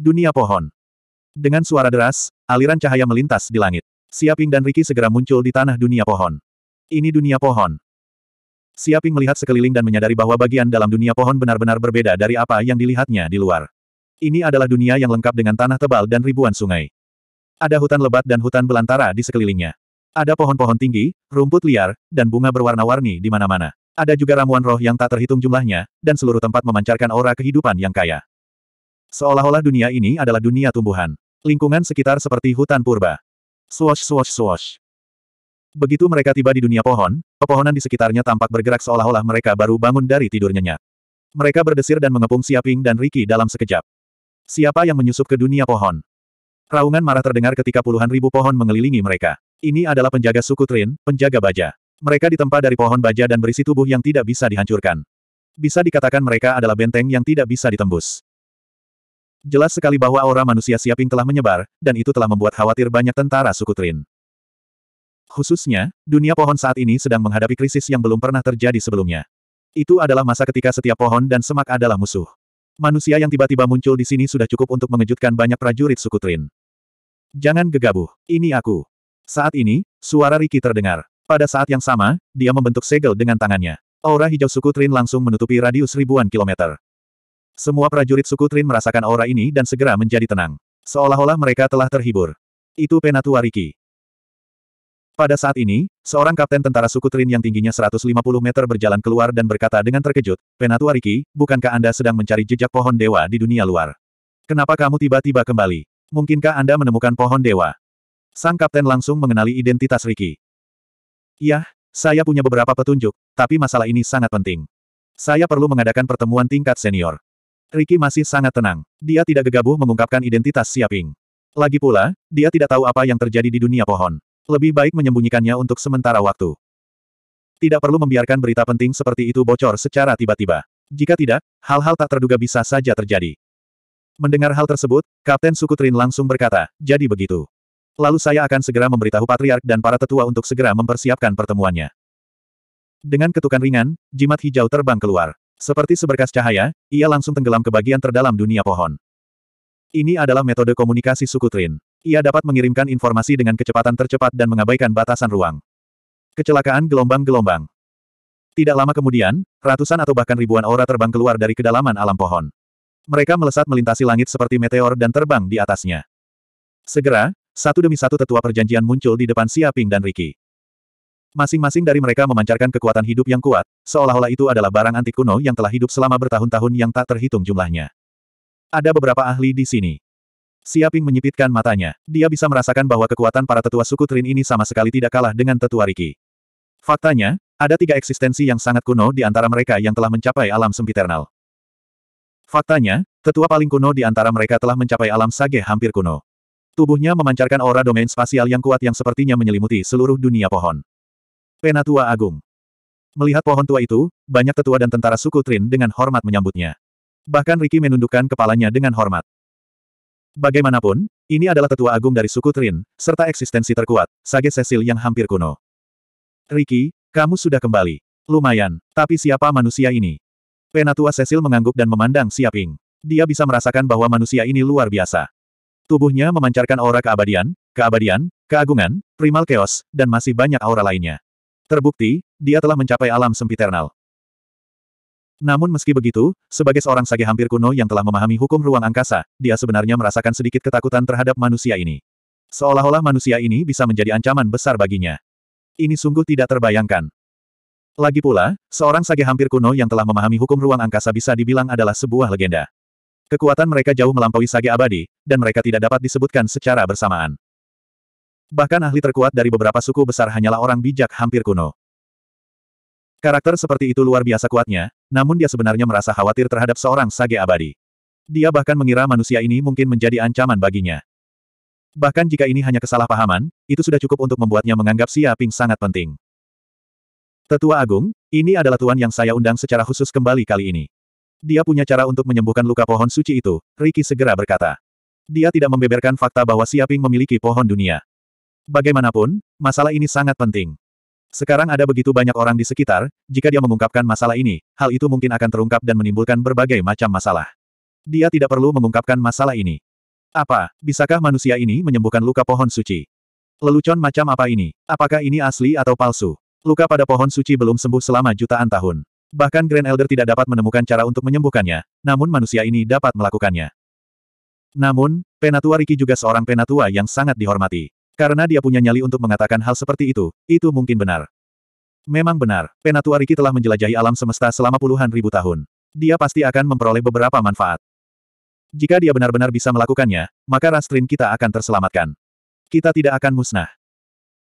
Dunia pohon. Dengan suara deras, aliran cahaya melintas di langit. Siaping dan Riki segera muncul di tanah dunia pohon. Ini dunia pohon. Siaping melihat sekeliling dan menyadari bahwa bagian dalam dunia pohon benar-benar berbeda dari apa yang dilihatnya di luar. Ini adalah dunia yang lengkap dengan tanah tebal dan ribuan sungai. Ada hutan lebat dan hutan belantara di sekelilingnya. Ada pohon-pohon tinggi, rumput liar, dan bunga berwarna-warni di mana-mana. Ada juga ramuan roh yang tak terhitung jumlahnya, dan seluruh tempat memancarkan aura kehidupan yang kaya. Seolah-olah dunia ini adalah dunia tumbuhan. Lingkungan sekitar seperti hutan purba. Swash swash swash. Begitu mereka tiba di dunia pohon, pepohonan di sekitarnya tampak bergerak seolah-olah mereka baru bangun dari tidur nyenyak. Mereka berdesir dan mengepung Siaping dan Ricky dalam sekejap. Siapa yang menyusup ke dunia pohon? Raungan marah terdengar ketika puluhan ribu pohon mengelilingi mereka. Ini adalah penjaga suku Trin, penjaga baja. Mereka ditempa dari pohon baja dan berisi tubuh yang tidak bisa dihancurkan. Bisa dikatakan mereka adalah benteng yang tidak bisa ditembus. Jelas sekali bahwa aura manusia siaping telah menyebar, dan itu telah membuat khawatir banyak tentara suku Trin. Khususnya, dunia pohon saat ini sedang menghadapi krisis yang belum pernah terjadi sebelumnya. Itu adalah masa ketika setiap pohon dan semak adalah musuh. Manusia yang tiba-tiba muncul di sini sudah cukup untuk mengejutkan banyak prajurit suku Trin. Jangan gegabah, ini aku. Saat ini, suara Riki terdengar. Pada saat yang sama, dia membentuk segel dengan tangannya. Aura hijau suku Trin langsung menutupi radius ribuan kilometer. Semua prajurit suku Trin merasakan aura ini dan segera menjadi tenang. Seolah-olah mereka telah terhibur. Itu Penatua Riki. Pada saat ini, seorang kapten tentara suku Trin yang tingginya 150 meter berjalan keluar dan berkata dengan terkejut, Penatua Riki, bukankah Anda sedang mencari jejak pohon dewa di dunia luar? Kenapa kamu tiba-tiba kembali? Mungkinkah Anda menemukan pohon dewa? Sang kapten langsung mengenali identitas Riki. Yah, saya punya beberapa petunjuk, tapi masalah ini sangat penting. Saya perlu mengadakan pertemuan tingkat senior. Ricky masih sangat tenang. Dia tidak gegabah mengungkapkan identitas Siaping. Lagi pula, dia tidak tahu apa yang terjadi di dunia pohon. Lebih baik menyembunyikannya untuk sementara waktu. Tidak perlu membiarkan berita penting seperti itu bocor secara tiba-tiba. Jika tidak, hal-hal tak terduga bisa saja terjadi. Mendengar hal tersebut, Kapten Sukutrin langsung berkata, jadi begitu. Lalu saya akan segera memberitahu Patriark dan para tetua untuk segera mempersiapkan pertemuannya. Dengan ketukan ringan, jimat hijau terbang keluar. Seperti seberkas cahaya, ia langsung tenggelam ke bagian terdalam dunia pohon. Ini adalah metode komunikasi suku Trin. Ia dapat mengirimkan informasi dengan kecepatan tercepat dan mengabaikan batasan ruang. Kecelakaan gelombang-gelombang. Tidak lama kemudian, ratusan atau bahkan ribuan aura terbang keluar dari kedalaman alam pohon. Mereka melesat melintasi langit seperti meteor dan terbang di atasnya. Segera, satu demi satu tetua perjanjian muncul di depan Siaping dan Ricky. Masing-masing dari mereka memancarkan kekuatan hidup yang kuat, seolah-olah itu adalah barang antik kuno yang telah hidup selama bertahun-tahun yang tak terhitung jumlahnya. Ada beberapa ahli di sini. Siaping menyipitkan matanya. Dia bisa merasakan bahwa kekuatan para tetua suku Trin ini sama sekali tidak kalah dengan tetua Riki. Faktanya, ada tiga eksistensi yang sangat kuno di antara mereka yang telah mencapai alam sempiternal. Faktanya, tetua paling kuno di antara mereka telah mencapai alam sage hampir kuno. Tubuhnya memancarkan aura domain spasial yang kuat yang sepertinya menyelimuti seluruh dunia pohon. Penatua Agung Melihat pohon tua itu, banyak tetua dan tentara suku Trin dengan hormat menyambutnya. Bahkan Riki menundukkan kepalanya dengan hormat. Bagaimanapun, ini adalah tetua agung dari suku Trin, serta eksistensi terkuat, Sage Cecil yang hampir kuno. Ricky, kamu sudah kembali. Lumayan, tapi siapa manusia ini? Penatua Cecil mengangguk dan memandang Siaping. Dia bisa merasakan bahwa manusia ini luar biasa. Tubuhnya memancarkan aura keabadian, keabadian, keagungan, primal chaos, dan masih banyak aura lainnya. Terbukti, dia telah mencapai alam sempiternal. Namun meski begitu, sebagai seorang sage hampir kuno yang telah memahami hukum ruang angkasa, dia sebenarnya merasakan sedikit ketakutan terhadap manusia ini. Seolah-olah manusia ini bisa menjadi ancaman besar baginya. Ini sungguh tidak terbayangkan. Lagi pula, seorang sage hampir kuno yang telah memahami hukum ruang angkasa bisa dibilang adalah sebuah legenda. Kekuatan mereka jauh melampaui sage abadi, dan mereka tidak dapat disebutkan secara bersamaan. Bahkan ahli terkuat dari beberapa suku besar hanyalah orang bijak hampir kuno. Karakter seperti itu luar biasa kuatnya, namun dia sebenarnya merasa khawatir terhadap seorang sage abadi. Dia bahkan mengira manusia ini mungkin menjadi ancaman baginya. Bahkan jika ini hanya kesalahpahaman, itu sudah cukup untuk membuatnya menganggap Xia Ping sangat penting. Tetua Agung, ini adalah tuan yang saya undang secara khusus kembali kali ini. Dia punya cara untuk menyembuhkan luka pohon suci itu, Ricky segera berkata. Dia tidak membeberkan fakta bahwa Xia Ping memiliki pohon dunia. Bagaimanapun, masalah ini sangat penting. Sekarang ada begitu banyak orang di sekitar, jika dia mengungkapkan masalah ini, hal itu mungkin akan terungkap dan menimbulkan berbagai macam masalah. Dia tidak perlu mengungkapkan masalah ini. Apa, bisakah manusia ini menyembuhkan luka pohon suci? Lelucon macam apa ini? Apakah ini asli atau palsu? Luka pada pohon suci belum sembuh selama jutaan tahun. Bahkan Grand Elder tidak dapat menemukan cara untuk menyembuhkannya, namun manusia ini dapat melakukannya. Namun, Penatua Riki juga seorang penatua yang sangat dihormati. Karena dia punya nyali untuk mengatakan hal seperti itu, itu mungkin benar. Memang benar, Penatuariki telah menjelajahi alam semesta selama puluhan ribu tahun. Dia pasti akan memperoleh beberapa manfaat. Jika dia benar-benar bisa melakukannya, maka Rastrin kita akan terselamatkan. Kita tidak akan musnah.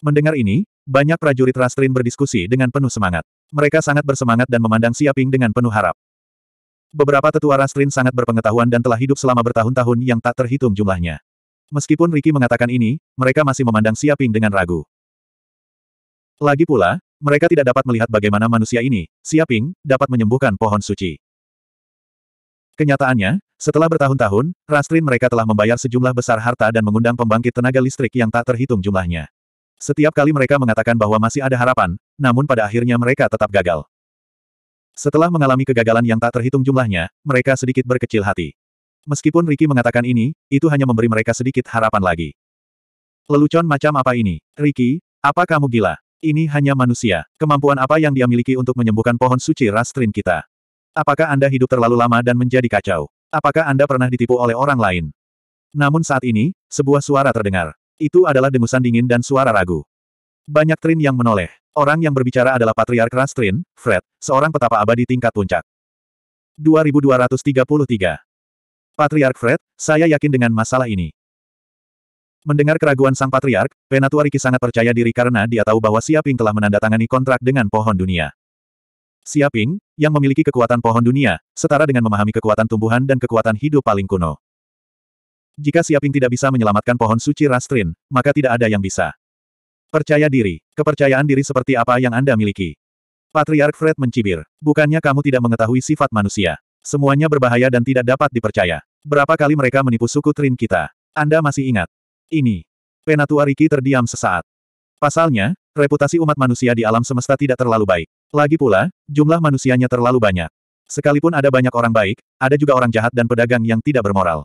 Mendengar ini, banyak prajurit Rastrin berdiskusi dengan penuh semangat. Mereka sangat bersemangat dan memandang Siaping dengan penuh harap. Beberapa tetua Rastrin sangat berpengetahuan dan telah hidup selama bertahun-tahun yang tak terhitung jumlahnya. Meskipun Ricky mengatakan ini, mereka masih memandang Siaping dengan ragu. Lagi pula, mereka tidak dapat melihat bagaimana manusia ini, Siaping, dapat menyembuhkan pohon suci. Kenyataannya, setelah bertahun-tahun, Rastrin mereka telah membayar sejumlah besar harta dan mengundang pembangkit tenaga listrik yang tak terhitung jumlahnya. Setiap kali mereka mengatakan bahwa masih ada harapan, namun pada akhirnya mereka tetap gagal. Setelah mengalami kegagalan yang tak terhitung jumlahnya, mereka sedikit berkecil hati. Meskipun Ricky mengatakan ini, itu hanya memberi mereka sedikit harapan lagi. Lelucon macam apa ini? Ricky, apa kamu gila? Ini hanya manusia. Kemampuan apa yang dia miliki untuk menyembuhkan pohon suci rastrin kita? Apakah Anda hidup terlalu lama dan menjadi kacau? Apakah Anda pernah ditipu oleh orang lain? Namun saat ini, sebuah suara terdengar. Itu adalah dengusan dingin dan suara ragu. Banyak Trin yang menoleh. Orang yang berbicara adalah Patriark Rastrin, Fred, seorang petapa abadi tingkat puncak. 2233 Patriark Fred, saya yakin dengan masalah ini. Mendengar keraguan sang patriark, Penatua Riki sangat percaya diri karena dia tahu bahwa Siaping telah menandatangani kontrak dengan pohon dunia. Siaping, yang memiliki kekuatan pohon dunia, setara dengan memahami kekuatan tumbuhan dan kekuatan hidup paling kuno. Jika Siaping tidak bisa menyelamatkan pohon suci Rastrin, maka tidak ada yang bisa. Percaya diri, kepercayaan diri seperti apa yang Anda miliki. Patriark Fred mencibir, bukannya kamu tidak mengetahui sifat manusia. Semuanya berbahaya dan tidak dapat dipercaya. Berapa kali mereka menipu suku Trin kita? Anda masih ingat? Ini. Penatua Riki terdiam sesaat. Pasalnya, reputasi umat manusia di alam semesta tidak terlalu baik. Lagi pula, jumlah manusianya terlalu banyak. Sekalipun ada banyak orang baik, ada juga orang jahat dan pedagang yang tidak bermoral.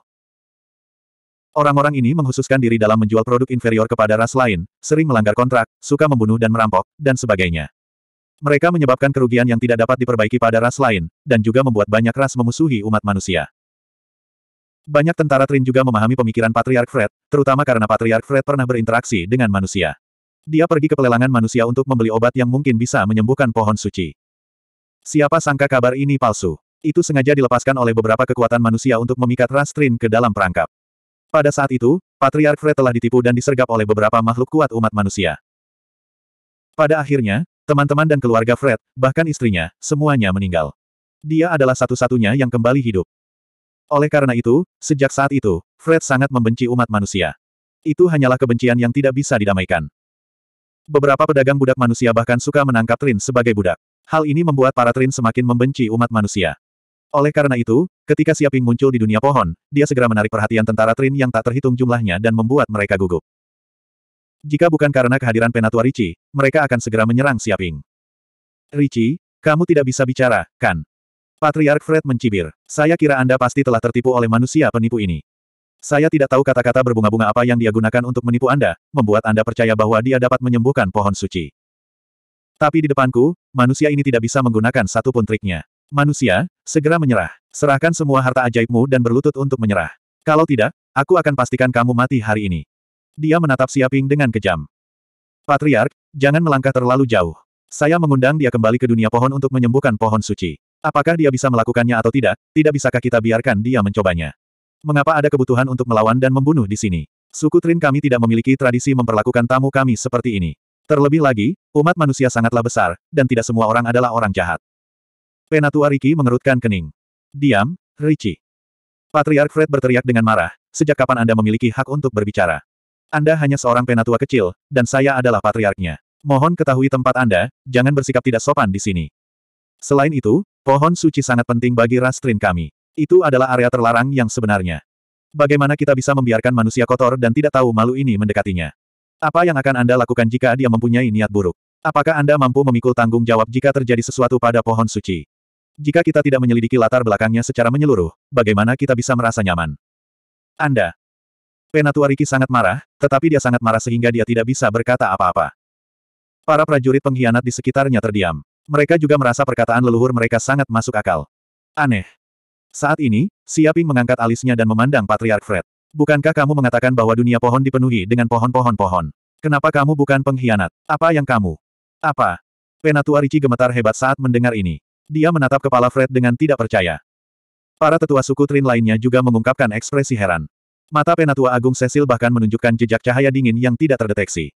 Orang-orang ini menghususkan diri dalam menjual produk inferior kepada ras lain, sering melanggar kontrak, suka membunuh dan merampok, dan sebagainya. Mereka menyebabkan kerugian yang tidak dapat diperbaiki pada ras lain, dan juga membuat banyak ras memusuhi umat manusia. Banyak tentara Trin juga memahami pemikiran Patriark Fred, terutama karena Patriark Fred pernah berinteraksi dengan manusia. Dia pergi ke pelelangan manusia untuk membeli obat yang mungkin bisa menyembuhkan pohon suci. Siapa sangka kabar ini palsu? Itu sengaja dilepaskan oleh beberapa kekuatan manusia untuk memikat ras Trin ke dalam perangkap. Pada saat itu, Patriark Fred telah ditipu dan disergap oleh beberapa makhluk kuat umat manusia. Pada akhirnya, Teman-teman dan keluarga Fred, bahkan istrinya, semuanya meninggal. Dia adalah satu-satunya yang kembali hidup. Oleh karena itu, sejak saat itu, Fred sangat membenci umat manusia. Itu hanyalah kebencian yang tidak bisa didamaikan. Beberapa pedagang budak manusia bahkan suka menangkap Trin sebagai budak. Hal ini membuat para Trin semakin membenci umat manusia. Oleh karena itu, ketika Siaping muncul di dunia pohon, dia segera menarik perhatian tentara Trin yang tak terhitung jumlahnya dan membuat mereka gugup. Jika bukan karena kehadiran Penatua Ricci, mereka akan segera menyerang Siaping. Ricci, kamu tidak bisa bicara, kan? Patriark Fred mencibir. Saya kira Anda pasti telah tertipu oleh manusia penipu ini. Saya tidak tahu kata-kata berbunga-bunga apa yang dia gunakan untuk menipu Anda, membuat Anda percaya bahwa dia dapat menyembuhkan pohon suci. Tapi di depanku, manusia ini tidak bisa menggunakan satu pun triknya. Manusia, segera menyerah. Serahkan semua harta ajaibmu dan berlutut untuk menyerah. Kalau tidak, aku akan pastikan kamu mati hari ini. Dia menatap Siaping dengan kejam. Patriark, jangan melangkah terlalu jauh. Saya mengundang dia kembali ke dunia pohon untuk menyembuhkan pohon suci. Apakah dia bisa melakukannya atau tidak, tidak bisakah kita biarkan dia mencobanya? Mengapa ada kebutuhan untuk melawan dan membunuh di sini? Suku Trin kami tidak memiliki tradisi memperlakukan tamu kami seperti ini. Terlebih lagi, umat manusia sangatlah besar, dan tidak semua orang adalah orang jahat. Penatua Riki mengerutkan kening. Diam, Ricci. Patriark Fred berteriak dengan marah, sejak kapan Anda memiliki hak untuk berbicara? Anda hanya seorang penatua kecil, dan saya adalah patriarknya. Mohon ketahui tempat Anda, jangan bersikap tidak sopan di sini. Selain itu, pohon suci sangat penting bagi rastrin kami. Itu adalah area terlarang yang sebenarnya. Bagaimana kita bisa membiarkan manusia kotor dan tidak tahu malu ini mendekatinya? Apa yang akan Anda lakukan jika dia mempunyai niat buruk? Apakah Anda mampu memikul tanggung jawab jika terjadi sesuatu pada pohon suci? Jika kita tidak menyelidiki latar belakangnya secara menyeluruh, bagaimana kita bisa merasa nyaman? Anda, Penatua Riki sangat marah, tetapi dia sangat marah sehingga dia tidak bisa berkata apa-apa. Para prajurit pengkhianat di sekitarnya terdiam. Mereka juga merasa perkataan leluhur mereka sangat masuk akal. Aneh. Saat ini, Siaping mengangkat alisnya dan memandang Patriark Fred. Bukankah kamu mengatakan bahwa dunia pohon dipenuhi dengan pohon-pohon-pohon? Kenapa kamu bukan pengkhianat? Apa yang kamu? Apa? Penatua Ricci gemetar hebat saat mendengar ini. Dia menatap kepala Fred dengan tidak percaya. Para tetua suku Trin lainnya juga mengungkapkan ekspresi heran. Mata Penatua Agung Cecil bahkan menunjukkan jejak cahaya dingin yang tidak terdeteksi.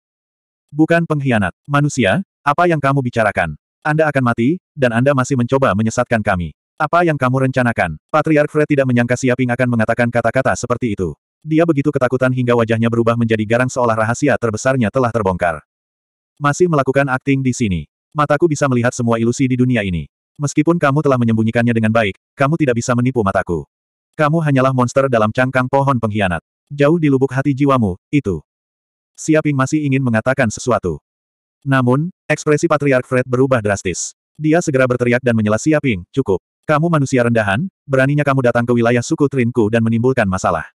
Bukan pengkhianat. Manusia, apa yang kamu bicarakan? Anda akan mati, dan Anda masih mencoba menyesatkan kami. Apa yang kamu rencanakan? Patriark Fred tidak menyangka Siaping akan mengatakan kata-kata seperti itu. Dia begitu ketakutan hingga wajahnya berubah menjadi garang seolah rahasia terbesarnya telah terbongkar. Masih melakukan akting di sini. Mataku bisa melihat semua ilusi di dunia ini. Meskipun kamu telah menyembunyikannya dengan baik, kamu tidak bisa menipu mataku. Kamu hanyalah monster dalam cangkang pohon pengkhianat. Jauh di lubuk hati jiwamu, itu. Siaping masih ingin mengatakan sesuatu. Namun, ekspresi Patriark Fred berubah drastis. Dia segera berteriak dan menyela Siaping, cukup. Kamu manusia rendahan, beraninya kamu datang ke wilayah suku Trinku dan menimbulkan masalah.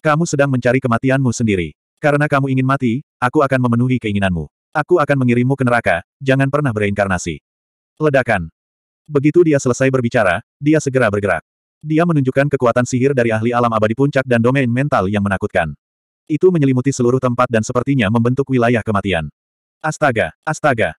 Kamu sedang mencari kematianmu sendiri. Karena kamu ingin mati, aku akan memenuhi keinginanmu. Aku akan mengirimmu ke neraka, jangan pernah bereinkarnasi. Ledakan. Begitu dia selesai berbicara, dia segera bergerak. Dia menunjukkan kekuatan sihir dari ahli alam abadi puncak dan domain mental yang menakutkan. Itu menyelimuti seluruh tempat dan sepertinya membentuk wilayah kematian. Astaga, astaga.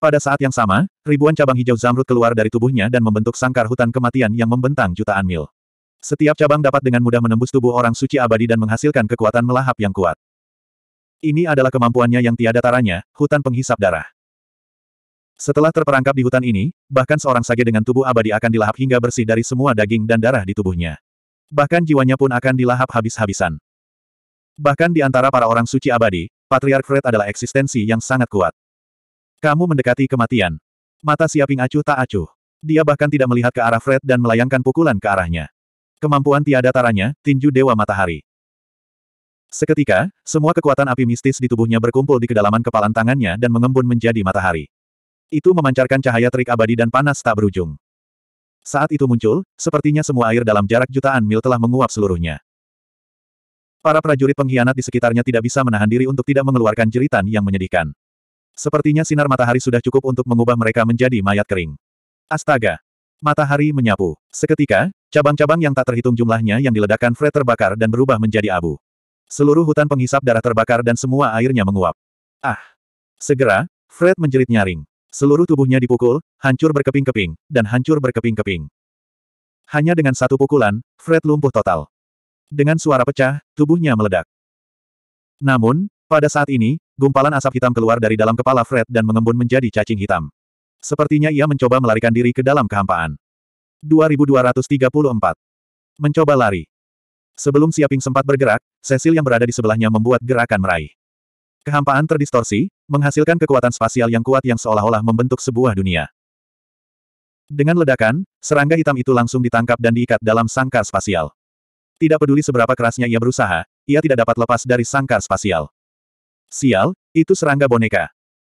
Pada saat yang sama, ribuan cabang hijau zamrud keluar dari tubuhnya dan membentuk sangkar hutan kematian yang membentang jutaan mil. Setiap cabang dapat dengan mudah menembus tubuh orang suci abadi dan menghasilkan kekuatan melahap yang kuat. Ini adalah kemampuannya yang tiada taranya, hutan penghisap darah. Setelah terperangkap di hutan ini, bahkan seorang sage dengan tubuh abadi akan dilahap hingga bersih dari semua daging dan darah di tubuhnya. Bahkan jiwanya pun akan dilahap habis-habisan. Bahkan di antara para orang suci abadi, Patriark Fred adalah eksistensi yang sangat kuat. Kamu mendekati kematian. Mata siaping acuh tak acuh. Dia bahkan tidak melihat ke arah Fred dan melayangkan pukulan ke arahnya. Kemampuan tiada taranya, tinju Dewa Matahari. Seketika, semua kekuatan api mistis di tubuhnya berkumpul di kedalaman kepalan tangannya dan mengembun menjadi matahari. Itu memancarkan cahaya terik abadi dan panas tak berujung. Saat itu muncul, sepertinya semua air dalam jarak jutaan mil telah menguap seluruhnya. Para prajurit pengkhianat di sekitarnya tidak bisa menahan diri untuk tidak mengeluarkan jeritan yang menyedihkan. Sepertinya sinar matahari sudah cukup untuk mengubah mereka menjadi mayat kering. Astaga! Matahari menyapu. Seketika, cabang-cabang yang tak terhitung jumlahnya yang diledakkan Fred terbakar dan berubah menjadi abu. Seluruh hutan penghisap darah terbakar dan semua airnya menguap. Ah! Segera, Fred menjerit nyaring. Seluruh tubuhnya dipukul, hancur berkeping-keping, dan hancur berkeping-keping. Hanya dengan satu pukulan, Fred lumpuh total. Dengan suara pecah, tubuhnya meledak. Namun, pada saat ini, gumpalan asap hitam keluar dari dalam kepala Fred dan mengembun menjadi cacing hitam. Sepertinya ia mencoba melarikan diri ke dalam kehampaan. 2234. Mencoba lari. Sebelum Siaping sempat bergerak, Cecil yang berada di sebelahnya membuat gerakan meraih. Kehampaan terdistorsi, menghasilkan kekuatan spasial yang kuat yang seolah-olah membentuk sebuah dunia. Dengan ledakan, serangga hitam itu langsung ditangkap dan diikat dalam sangkar spasial. Tidak peduli seberapa kerasnya ia berusaha, ia tidak dapat lepas dari sangkar spasial. Sial, itu serangga boneka.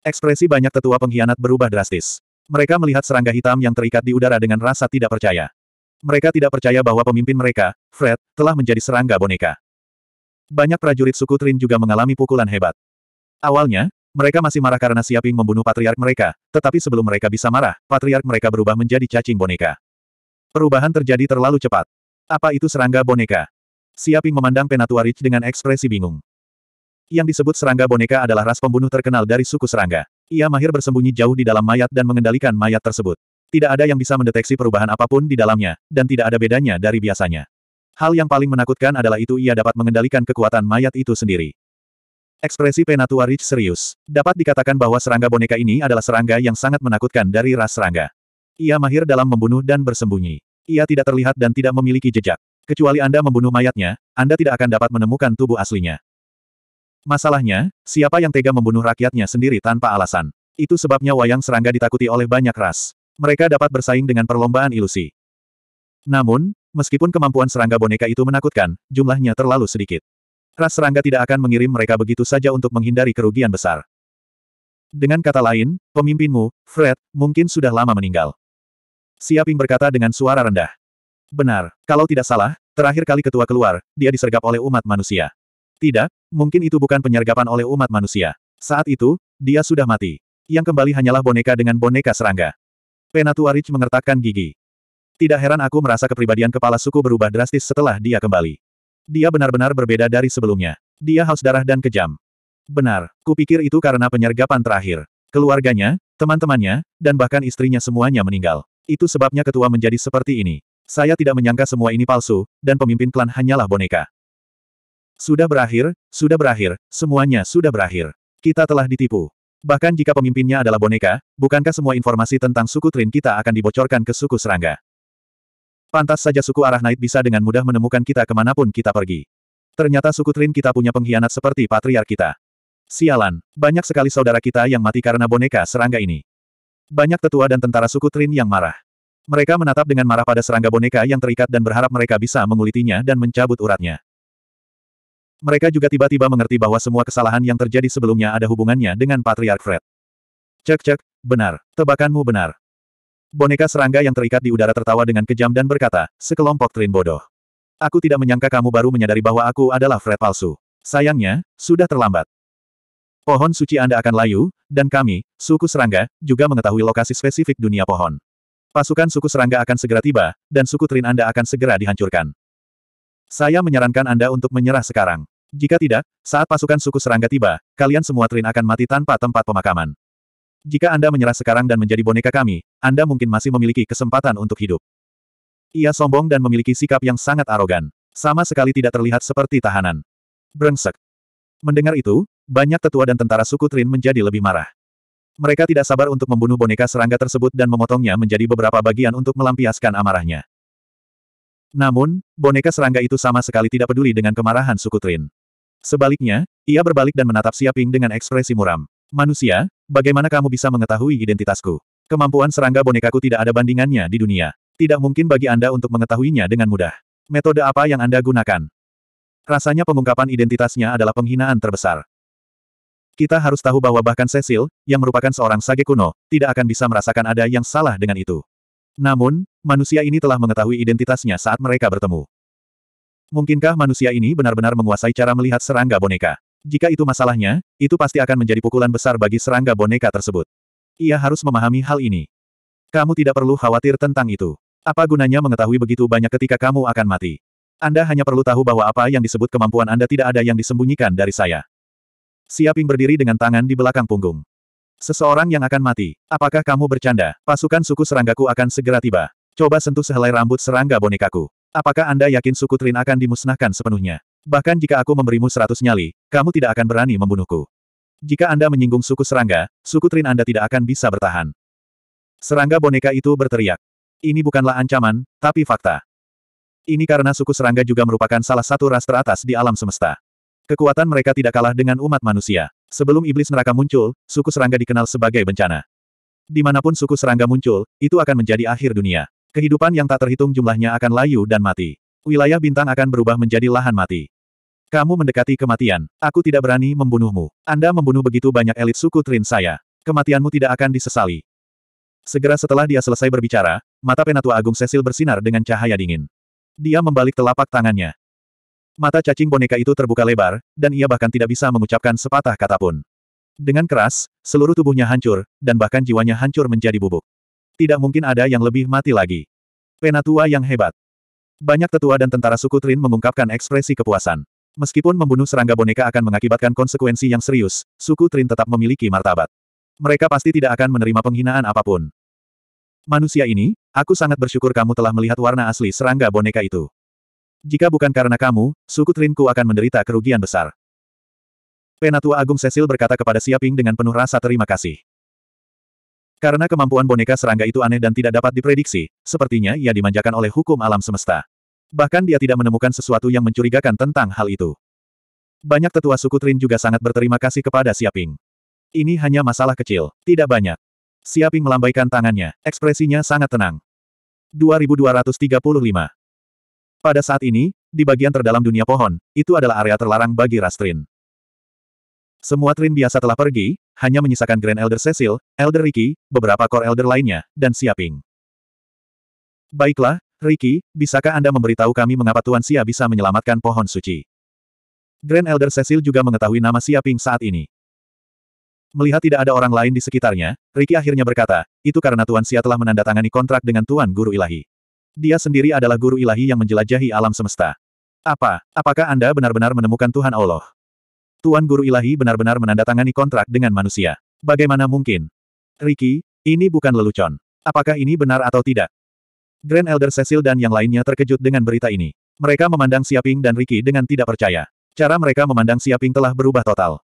Ekspresi banyak tetua pengkhianat berubah drastis. Mereka melihat serangga hitam yang terikat di udara dengan rasa tidak percaya. Mereka tidak percaya bahwa pemimpin mereka, Fred, telah menjadi serangga boneka. Banyak prajurit suku Trin juga mengalami pukulan hebat. Awalnya, mereka masih marah karena Siaping membunuh patriark mereka, tetapi sebelum mereka bisa marah, patriark mereka berubah menjadi cacing boneka. Perubahan terjadi terlalu cepat. Apa itu serangga boneka? Siaping memandang Penatua Rich dengan ekspresi bingung. Yang disebut serangga boneka adalah ras pembunuh terkenal dari suku serangga. Ia mahir bersembunyi jauh di dalam mayat dan mengendalikan mayat tersebut. Tidak ada yang bisa mendeteksi perubahan apapun di dalamnya, dan tidak ada bedanya dari biasanya. Hal yang paling menakutkan adalah itu ia dapat mengendalikan kekuatan mayat itu sendiri. Ekspresi Penatua Rich serius. Dapat dikatakan bahwa serangga boneka ini adalah serangga yang sangat menakutkan dari ras serangga. Ia mahir dalam membunuh dan bersembunyi. Ia tidak terlihat dan tidak memiliki jejak. Kecuali Anda membunuh mayatnya, Anda tidak akan dapat menemukan tubuh aslinya. Masalahnya, siapa yang tega membunuh rakyatnya sendiri tanpa alasan? Itu sebabnya wayang serangga ditakuti oleh banyak ras. Mereka dapat bersaing dengan perlombaan ilusi. Namun, meskipun kemampuan serangga boneka itu menakutkan, jumlahnya terlalu sedikit. Ras serangga tidak akan mengirim mereka begitu saja untuk menghindari kerugian besar. Dengan kata lain, pemimpinmu, Fred, mungkin sudah lama meninggal. Siaping berkata dengan suara rendah. Benar, kalau tidak salah, terakhir kali ketua keluar, dia disergap oleh umat manusia. Tidak, mungkin itu bukan penyergapan oleh umat manusia. Saat itu, dia sudah mati. Yang kembali hanyalah boneka dengan boneka serangga. Penatua Rich mengertakkan gigi. Tidak heran aku merasa kepribadian kepala suku berubah drastis setelah dia kembali. Dia benar-benar berbeda dari sebelumnya. Dia haus darah dan kejam. Benar, kupikir itu karena penyergapan terakhir. Keluarganya, teman-temannya, dan bahkan istrinya semuanya meninggal. Itu sebabnya ketua menjadi seperti ini. Saya tidak menyangka semua ini palsu, dan pemimpin klan hanyalah boneka. Sudah berakhir, sudah berakhir, semuanya sudah berakhir. Kita telah ditipu. Bahkan jika pemimpinnya adalah boneka, bukankah semua informasi tentang suku Trin kita akan dibocorkan ke suku serangga? Pantas saja suku arah naik bisa dengan mudah menemukan kita kemanapun kita pergi. Ternyata suku Trin kita punya pengkhianat seperti patriark kita. Sialan, banyak sekali saudara kita yang mati karena boneka serangga ini. Banyak tetua dan tentara suku Trin yang marah. Mereka menatap dengan marah pada serangga boneka yang terikat dan berharap mereka bisa mengulitinya dan mencabut uratnya. Mereka juga tiba-tiba mengerti bahwa semua kesalahan yang terjadi sebelumnya ada hubungannya dengan Patriark Fred. Cek cek, benar, tebakanmu benar. Boneka serangga yang terikat di udara tertawa dengan kejam dan berkata, sekelompok trin bodoh. Aku tidak menyangka kamu baru menyadari bahwa aku adalah Fred palsu. Sayangnya, sudah terlambat. Pohon suci Anda akan layu, dan kami, suku serangga, juga mengetahui lokasi spesifik dunia pohon. Pasukan suku serangga akan segera tiba, dan suku trin Anda akan segera dihancurkan. Saya menyarankan Anda untuk menyerah sekarang. Jika tidak, saat pasukan suku serangga tiba, kalian semua trin akan mati tanpa tempat pemakaman. Jika Anda menyerah sekarang dan menjadi boneka kami, Anda mungkin masih memiliki kesempatan untuk hidup. Ia sombong dan memiliki sikap yang sangat arogan. Sama sekali tidak terlihat seperti tahanan. Brengsek. Mendengar itu, banyak tetua dan tentara suku Trin menjadi lebih marah. Mereka tidak sabar untuk membunuh boneka serangga tersebut dan memotongnya menjadi beberapa bagian untuk melampiaskan amarahnya. Namun, boneka serangga itu sama sekali tidak peduli dengan kemarahan suku Trin. Sebaliknya, ia berbalik dan menatap Siaping dengan ekspresi muram. Manusia, Bagaimana kamu bisa mengetahui identitasku? Kemampuan serangga bonekaku tidak ada bandingannya di dunia. Tidak mungkin bagi Anda untuk mengetahuinya dengan mudah. Metode apa yang Anda gunakan? Rasanya pengungkapan identitasnya adalah penghinaan terbesar. Kita harus tahu bahwa bahkan Cecil, yang merupakan seorang sage kuno, tidak akan bisa merasakan ada yang salah dengan itu. Namun, manusia ini telah mengetahui identitasnya saat mereka bertemu. Mungkinkah manusia ini benar-benar menguasai cara melihat serangga boneka? Jika itu masalahnya, itu pasti akan menjadi pukulan besar bagi serangga boneka tersebut. Ia harus memahami hal ini. Kamu tidak perlu khawatir tentang itu. Apa gunanya mengetahui begitu banyak ketika kamu akan mati? Anda hanya perlu tahu bahwa apa yang disebut kemampuan Anda tidak ada yang disembunyikan dari saya. Siaping berdiri dengan tangan di belakang punggung. Seseorang yang akan mati. Apakah kamu bercanda? Pasukan suku seranggaku akan segera tiba. Coba sentuh sehelai rambut serangga bonekaku. Apakah Anda yakin suku Trin akan dimusnahkan sepenuhnya? Bahkan jika aku memberimu seratus nyali, kamu tidak akan berani membunuhku. Jika Anda menyinggung suku serangga, suku Trin Anda tidak akan bisa bertahan. Serangga boneka itu berteriak. Ini bukanlah ancaman, tapi fakta. Ini karena suku serangga juga merupakan salah satu ras teratas di alam semesta. Kekuatan mereka tidak kalah dengan umat manusia. Sebelum iblis neraka muncul, suku serangga dikenal sebagai bencana. Dimanapun suku serangga muncul, itu akan menjadi akhir dunia. Kehidupan yang tak terhitung jumlahnya akan layu dan mati wilayah bintang akan berubah menjadi lahan mati. Kamu mendekati kematian. Aku tidak berani membunuhmu. Anda membunuh begitu banyak elit suku Trin saya. Kematianmu tidak akan disesali. Segera setelah dia selesai berbicara, mata Penatua Agung Cecil bersinar dengan cahaya dingin. Dia membalik telapak tangannya. Mata cacing boneka itu terbuka lebar, dan ia bahkan tidak bisa mengucapkan sepatah kata pun. Dengan keras, seluruh tubuhnya hancur, dan bahkan jiwanya hancur menjadi bubuk. Tidak mungkin ada yang lebih mati lagi. Penatua yang hebat. Banyak tetua dan tentara suku Trin mengungkapkan ekspresi kepuasan. Meskipun membunuh serangga boneka akan mengakibatkan konsekuensi yang serius, suku Trin tetap memiliki martabat. Mereka pasti tidak akan menerima penghinaan apapun. Manusia ini, aku sangat bersyukur kamu telah melihat warna asli serangga boneka itu. Jika bukan karena kamu, suku Trinku akan menderita kerugian besar. Penatua Agung Cecil berkata kepada Siaping dengan penuh rasa terima kasih. Karena kemampuan boneka serangga itu aneh dan tidak dapat diprediksi, sepertinya ia dimanjakan oleh hukum alam semesta. Bahkan dia tidak menemukan sesuatu yang mencurigakan tentang hal itu. Banyak tetua suku Trin juga sangat berterima kasih kepada Siaping. Ini hanya masalah kecil, tidak banyak. Siaping melambaikan tangannya, ekspresinya sangat tenang. 2235 Pada saat ini, di bagian terdalam dunia pohon, itu adalah area terlarang bagi ras Trin. Semua Trin biasa telah pergi, hanya menyisakan Grand Elder Cecil, Elder Ricky, beberapa Core Elder lainnya, dan Siaping. Baiklah, Ricky, bisakah Anda memberitahu kami mengapa Tuan Xia bisa menyelamatkan pohon suci? Grand Elder Cecil juga mengetahui nama Xia Ping saat ini. Melihat tidak ada orang lain di sekitarnya, Ricky akhirnya berkata, itu karena Tuan Xia telah menandatangani kontrak dengan Tuan Guru Ilahi. Dia sendiri adalah Guru Ilahi yang menjelajahi alam semesta. Apa, apakah Anda benar-benar menemukan Tuhan Allah? Tuan Guru Ilahi benar-benar menandatangani kontrak dengan manusia. Bagaimana mungkin? Ricky, ini bukan lelucon. Apakah ini benar atau tidak? Grand Elder Cecil dan yang lainnya terkejut dengan berita ini. Mereka memandang Siaping dan Ricky dengan tidak percaya. Cara mereka memandang Siaping telah berubah total.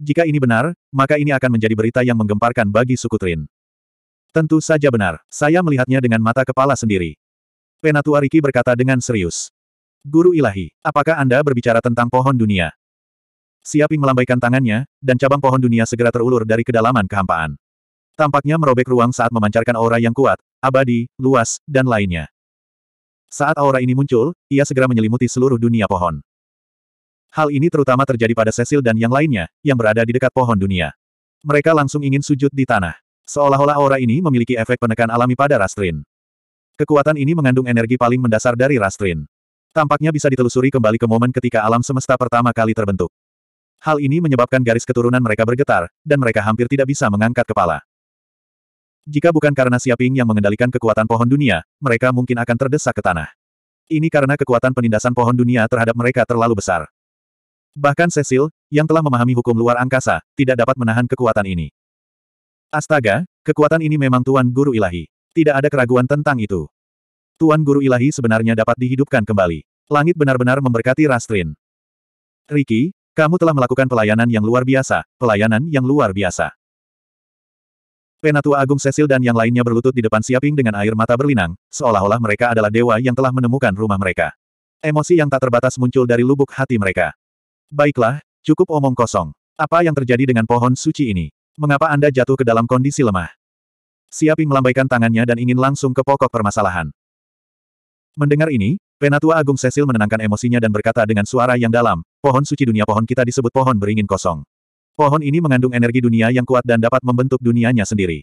Jika ini benar, maka ini akan menjadi berita yang menggemparkan bagi suku Trin. Tentu saja benar. Saya melihatnya dengan mata kepala sendiri. Penatua Riki berkata dengan serius. Guru ilahi, apakah Anda berbicara tentang pohon dunia? Siaping melambaikan tangannya, dan cabang pohon dunia segera terulur dari kedalaman kehampaan. Tampaknya merobek ruang saat memancarkan aura yang kuat, abadi, luas, dan lainnya. Saat aura ini muncul, ia segera menyelimuti seluruh dunia pohon. Hal ini terutama terjadi pada Cecil dan yang lainnya, yang berada di dekat pohon dunia. Mereka langsung ingin sujud di tanah. Seolah-olah aura ini memiliki efek penekan alami pada Rastrin. Kekuatan ini mengandung energi paling mendasar dari Rastrin. Tampaknya bisa ditelusuri kembali ke momen ketika alam semesta pertama kali terbentuk. Hal ini menyebabkan garis keturunan mereka bergetar, dan mereka hampir tidak bisa mengangkat kepala. Jika bukan karena Siaping yang mengendalikan kekuatan pohon dunia, mereka mungkin akan terdesak ke tanah. Ini karena kekuatan penindasan pohon dunia terhadap mereka terlalu besar. Bahkan Cecil, yang telah memahami hukum luar angkasa, tidak dapat menahan kekuatan ini. Astaga, kekuatan ini memang Tuan Guru Ilahi. Tidak ada keraguan tentang itu. Tuan Guru Ilahi sebenarnya dapat dihidupkan kembali. Langit benar-benar memberkati Rastrin. Ricky, kamu telah melakukan pelayanan yang luar biasa, pelayanan yang luar biasa. Penatua Agung Cecil dan yang lainnya berlutut di depan Siaping dengan air mata berlinang, seolah-olah mereka adalah dewa yang telah menemukan rumah mereka. Emosi yang tak terbatas muncul dari lubuk hati mereka. Baiklah, cukup omong kosong. Apa yang terjadi dengan pohon suci ini? Mengapa Anda jatuh ke dalam kondisi lemah? Siaping melambaikan tangannya dan ingin langsung ke pokok permasalahan. Mendengar ini, Penatua Agung Cecil menenangkan emosinya dan berkata dengan suara yang dalam, pohon suci dunia pohon kita disebut pohon beringin kosong. Pohon ini mengandung energi dunia yang kuat dan dapat membentuk dunianya sendiri.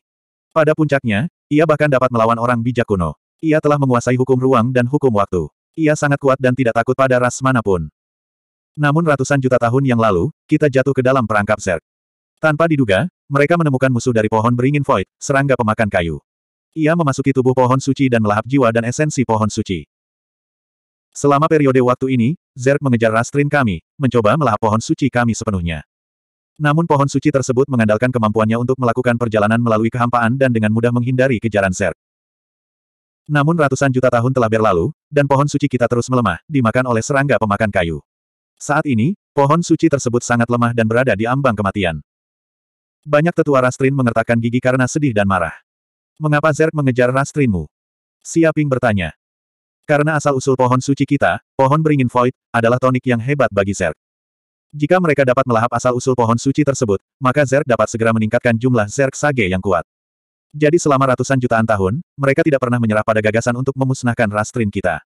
Pada puncaknya, ia bahkan dapat melawan orang bijak kuno. Ia telah menguasai hukum ruang dan hukum waktu. Ia sangat kuat dan tidak takut pada ras manapun. Namun ratusan juta tahun yang lalu, kita jatuh ke dalam perangkap Zerg. Tanpa diduga, mereka menemukan musuh dari pohon beringin void, serangga pemakan kayu. Ia memasuki tubuh pohon suci dan melahap jiwa dan esensi pohon suci. Selama periode waktu ini, Zerg mengejar rastrin kami, mencoba melahap pohon suci kami sepenuhnya. Namun pohon suci tersebut mengandalkan kemampuannya untuk melakukan perjalanan melalui kehampaan dan dengan mudah menghindari kejaran Zerg. Namun ratusan juta tahun telah berlalu, dan pohon suci kita terus melemah, dimakan oleh serangga pemakan kayu. Saat ini, pohon suci tersebut sangat lemah dan berada di ambang kematian. Banyak tetua Rastrin mengertakkan gigi karena sedih dan marah. Mengapa Zerk mengejar Rastrinmu? Siaping bertanya. Karena asal-usul pohon suci kita, pohon beringin Void, adalah tonik yang hebat bagi Zerk. Jika mereka dapat melahap asal-usul pohon suci tersebut, maka Zerg dapat segera meningkatkan jumlah Zerg Sage yang kuat. Jadi selama ratusan jutaan tahun, mereka tidak pernah menyerah pada gagasan untuk memusnahkan Rastrin kita.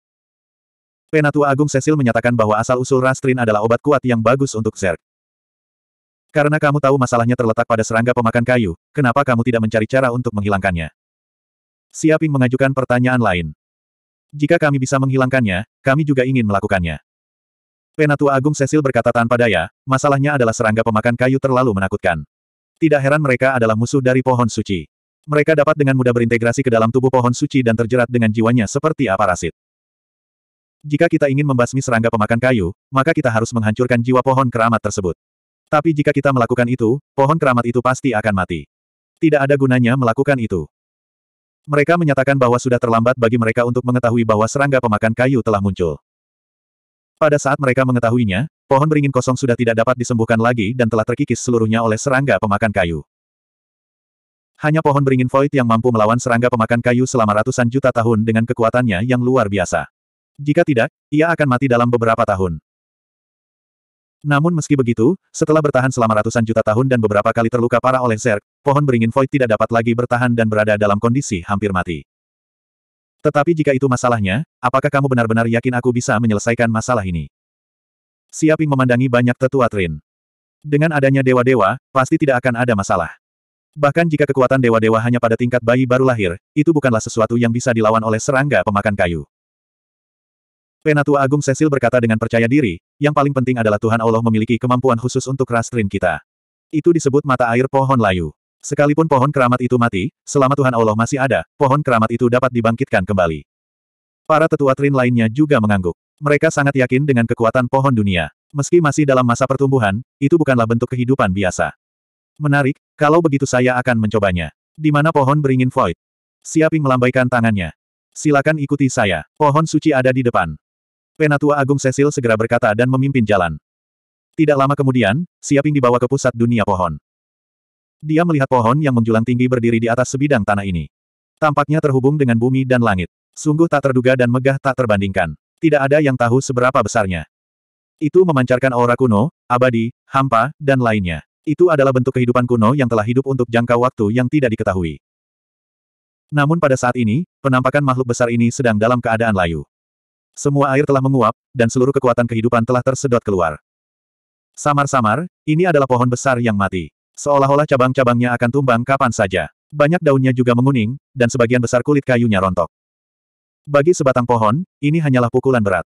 Penatua Agung Cecil menyatakan bahwa asal-usul Rastrin adalah obat kuat yang bagus untuk Zerg. Karena kamu tahu masalahnya terletak pada serangga pemakan kayu, kenapa kamu tidak mencari cara untuk menghilangkannya? Siaping mengajukan pertanyaan lain. Jika kami bisa menghilangkannya, kami juga ingin melakukannya. Penatua Agung Cecil berkata tanpa daya, masalahnya adalah serangga pemakan kayu terlalu menakutkan. Tidak heran mereka adalah musuh dari pohon suci. Mereka dapat dengan mudah berintegrasi ke dalam tubuh pohon suci dan terjerat dengan jiwanya seperti aparasit. Jika kita ingin membasmi serangga pemakan kayu, maka kita harus menghancurkan jiwa pohon keramat tersebut. Tapi jika kita melakukan itu, pohon keramat itu pasti akan mati. Tidak ada gunanya melakukan itu. Mereka menyatakan bahwa sudah terlambat bagi mereka untuk mengetahui bahwa serangga pemakan kayu telah muncul. Pada saat mereka mengetahuinya, pohon beringin kosong sudah tidak dapat disembuhkan lagi dan telah terkikis seluruhnya oleh serangga pemakan kayu. Hanya pohon beringin void yang mampu melawan serangga pemakan kayu selama ratusan juta tahun dengan kekuatannya yang luar biasa. Jika tidak, ia akan mati dalam beberapa tahun. Namun meski begitu, setelah bertahan selama ratusan juta tahun dan beberapa kali terluka parah oleh Zerk, pohon beringin void tidak dapat lagi bertahan dan berada dalam kondisi hampir mati. Tetapi jika itu masalahnya, apakah kamu benar-benar yakin aku bisa menyelesaikan masalah ini? Siaping memandangi banyak tetua Trin. Dengan adanya dewa-dewa, pasti tidak akan ada masalah. Bahkan jika kekuatan dewa-dewa hanya pada tingkat bayi baru lahir, itu bukanlah sesuatu yang bisa dilawan oleh serangga pemakan kayu. Penatua Agung Cecil berkata dengan percaya diri, yang paling penting adalah Tuhan Allah memiliki kemampuan khusus untuk ras Trin kita. Itu disebut mata air pohon layu. Sekalipun pohon keramat itu mati, selama Tuhan Allah masih ada, pohon keramat itu dapat dibangkitkan kembali. Para tetua Trin lainnya juga mengangguk. Mereka sangat yakin dengan kekuatan pohon dunia. Meski masih dalam masa pertumbuhan, itu bukanlah bentuk kehidupan biasa. Menarik, kalau begitu saya akan mencobanya. Di mana pohon beringin void? Siaping melambaikan tangannya. Silakan ikuti saya. Pohon suci ada di depan. Penatua Agung Cecil segera berkata dan memimpin jalan. Tidak lama kemudian, Siaping dibawa ke pusat dunia pohon. Dia melihat pohon yang menjulang tinggi berdiri di atas sebidang tanah ini. Tampaknya terhubung dengan bumi dan langit. Sungguh tak terduga dan megah tak terbandingkan. Tidak ada yang tahu seberapa besarnya. Itu memancarkan aura kuno, abadi, hampa, dan lainnya. Itu adalah bentuk kehidupan kuno yang telah hidup untuk jangka waktu yang tidak diketahui. Namun pada saat ini, penampakan makhluk besar ini sedang dalam keadaan layu. Semua air telah menguap, dan seluruh kekuatan kehidupan telah tersedot keluar. Samar-samar, ini adalah pohon besar yang mati. Seolah-olah cabang-cabangnya akan tumbang kapan saja. Banyak daunnya juga menguning, dan sebagian besar kulit kayunya rontok. Bagi sebatang pohon, ini hanyalah pukulan berat.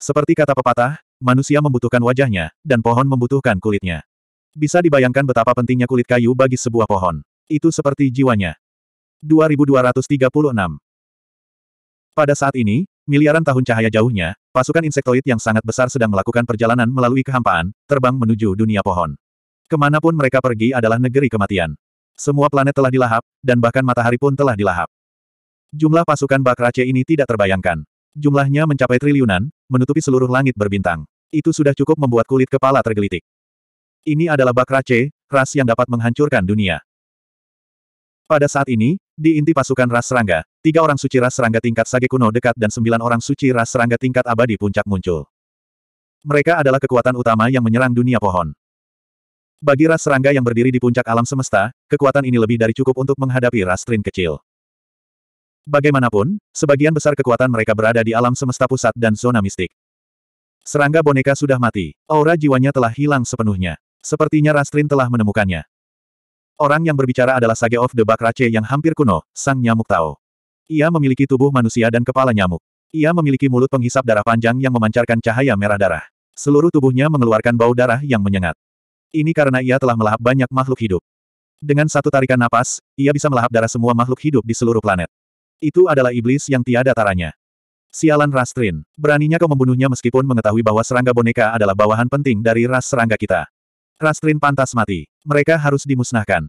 Seperti kata pepatah, manusia membutuhkan wajahnya, dan pohon membutuhkan kulitnya. Bisa dibayangkan betapa pentingnya kulit kayu bagi sebuah pohon. Itu seperti jiwanya. 2236 Pada saat ini, miliaran tahun cahaya jauhnya, pasukan insektoid yang sangat besar sedang melakukan perjalanan melalui kehampaan, terbang menuju dunia pohon. Kemanapun mereka pergi adalah negeri kematian. Semua planet telah dilahap, dan bahkan matahari pun telah dilahap. Jumlah pasukan Bakrace ini tidak terbayangkan. Jumlahnya mencapai triliunan, menutupi seluruh langit berbintang. Itu sudah cukup membuat kulit kepala tergelitik. Ini adalah Bakrace, ras yang dapat menghancurkan dunia. Pada saat ini, di inti pasukan ras serangga, tiga orang suci ras serangga tingkat Sage kuno dekat dan sembilan orang suci ras serangga tingkat abadi puncak muncul. Mereka adalah kekuatan utama yang menyerang dunia pohon. Bagi ras serangga yang berdiri di puncak alam semesta, kekuatan ini lebih dari cukup untuk menghadapi ras trin kecil. Bagaimanapun, sebagian besar kekuatan mereka berada di alam semesta pusat dan zona mistik. Serangga boneka sudah mati, aura jiwanya telah hilang sepenuhnya. Sepertinya Rastrin telah menemukannya. Orang yang berbicara adalah Sage of the Bakrace yang hampir kuno, Sang Nyamuk Tao. Ia memiliki tubuh manusia dan kepala nyamuk. Ia memiliki mulut penghisap darah panjang yang memancarkan cahaya merah darah. Seluruh tubuhnya mengeluarkan bau darah yang menyengat. Ini karena ia telah melahap banyak makhluk hidup. Dengan satu tarikan napas, ia bisa melahap darah semua makhluk hidup di seluruh planet. Itu adalah iblis yang tiada taranya. Sialan Rastrin, beraninya kau membunuhnya meskipun mengetahui bahwa serangga boneka adalah bawahan penting dari ras serangga kita. Rastrin pantas mati. Mereka harus dimusnahkan.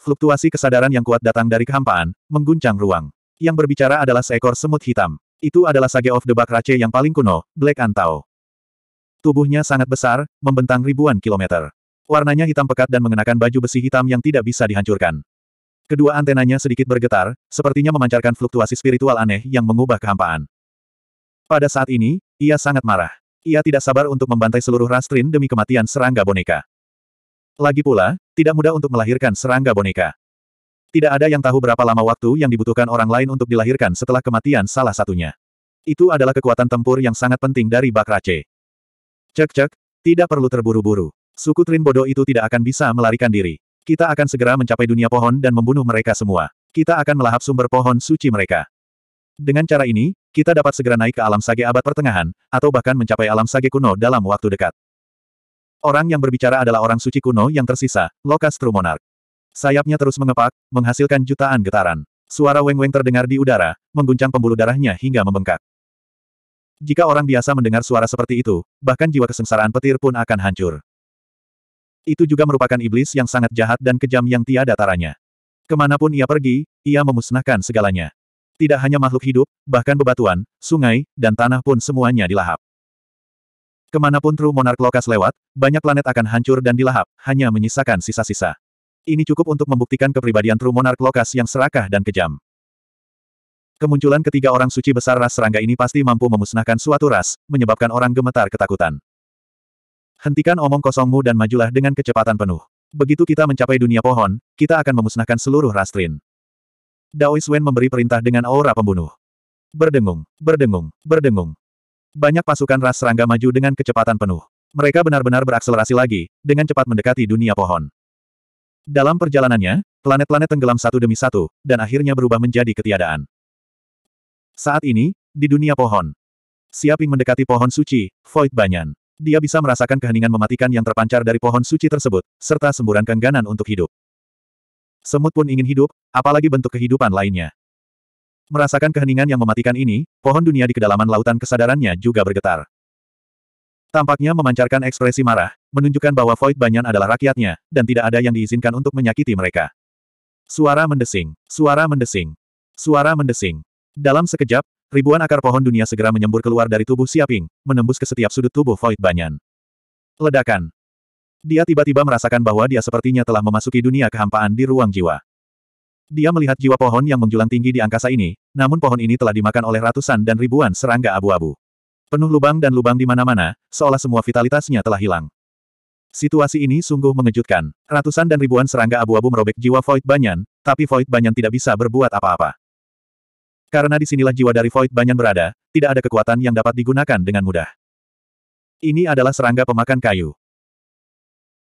Fluktuasi kesadaran yang kuat datang dari kehampaan, mengguncang ruang. Yang berbicara adalah seekor semut hitam. Itu adalah Sage of the Bakrace yang paling kuno, Black Antau. Tubuhnya sangat besar, membentang ribuan kilometer. Warnanya hitam pekat dan mengenakan baju besi hitam yang tidak bisa dihancurkan. Kedua antenanya sedikit bergetar, sepertinya memancarkan fluktuasi spiritual aneh yang mengubah kehampaan. Pada saat ini, ia sangat marah. Ia tidak sabar untuk membantai seluruh rastrin demi kematian serangga boneka. Lagi pula, tidak mudah untuk melahirkan serangga boneka. Tidak ada yang tahu berapa lama waktu yang dibutuhkan orang lain untuk dilahirkan setelah kematian salah satunya. Itu adalah kekuatan tempur yang sangat penting dari Bakrace. Cek-cek, tidak perlu terburu-buru. Suku Trin bodoh itu tidak akan bisa melarikan diri. Kita akan segera mencapai dunia pohon dan membunuh mereka semua. Kita akan melahap sumber pohon suci mereka. Dengan cara ini, kita dapat segera naik ke alam sage abad pertengahan, atau bahkan mencapai alam sage kuno dalam waktu dekat. Orang yang berbicara adalah orang suci kuno yang tersisa, Lokas True Monarch. Sayapnya terus mengepak, menghasilkan jutaan getaran. Suara weng-weng terdengar di udara, mengguncang pembuluh darahnya hingga membengkak. Jika orang biasa mendengar suara seperti itu, bahkan jiwa kesengsaraan petir pun akan hancur. Itu juga merupakan iblis yang sangat jahat dan kejam yang tiada taranya. Kemanapun ia pergi, ia memusnahkan segalanya. Tidak hanya makhluk hidup, bahkan bebatuan, sungai, dan tanah pun semuanya dilahap. Kemanapun True Monarch Lokas lewat, banyak planet akan hancur dan dilahap, hanya menyisakan sisa-sisa. Ini cukup untuk membuktikan kepribadian True Monarch Lokas yang serakah dan kejam. Kemunculan ketiga orang suci besar ras serangga ini pasti mampu memusnahkan suatu ras, menyebabkan orang gemetar ketakutan. Hentikan omong kosongmu dan majulah dengan kecepatan penuh. Begitu kita mencapai dunia pohon, kita akan memusnahkan seluruh rastrin. Daois Wen memberi perintah dengan aura pembunuh. Berdengung, berdengung, berdengung. Banyak pasukan ras serangga maju dengan kecepatan penuh. Mereka benar-benar berakselerasi lagi, dengan cepat mendekati dunia pohon. Dalam perjalanannya, planet-planet tenggelam satu demi satu, dan akhirnya berubah menjadi ketiadaan. Saat ini, di dunia pohon, Siaping mendekati pohon suci, Void Banyan. Dia bisa merasakan keheningan mematikan yang terpancar dari pohon suci tersebut, serta semburan kengganan untuk hidup. Semut pun ingin hidup, apalagi bentuk kehidupan lainnya. Merasakan keheningan yang mematikan ini, pohon dunia di kedalaman lautan kesadarannya juga bergetar. Tampaknya memancarkan ekspresi marah, menunjukkan bahwa Void Banyan adalah rakyatnya, dan tidak ada yang diizinkan untuk menyakiti mereka. Suara mendesing, suara mendesing, suara mendesing. Dalam sekejap, Ribuan akar pohon dunia segera menyembur keluar dari tubuh Siaping, menembus ke setiap sudut tubuh Void Banyan. Ledakan. Dia tiba-tiba merasakan bahwa dia sepertinya telah memasuki dunia kehampaan di ruang jiwa. Dia melihat jiwa pohon yang menjulang tinggi di angkasa ini, namun pohon ini telah dimakan oleh ratusan dan ribuan serangga abu-abu. Penuh lubang dan lubang di mana-mana, seolah semua vitalitasnya telah hilang. Situasi ini sungguh mengejutkan. Ratusan dan ribuan serangga abu-abu merobek jiwa Void Banyan, tapi Void Banyan tidak bisa berbuat apa-apa. Karena disinilah jiwa dari Void Banyan berada, tidak ada kekuatan yang dapat digunakan dengan mudah. Ini adalah serangga pemakan kayu.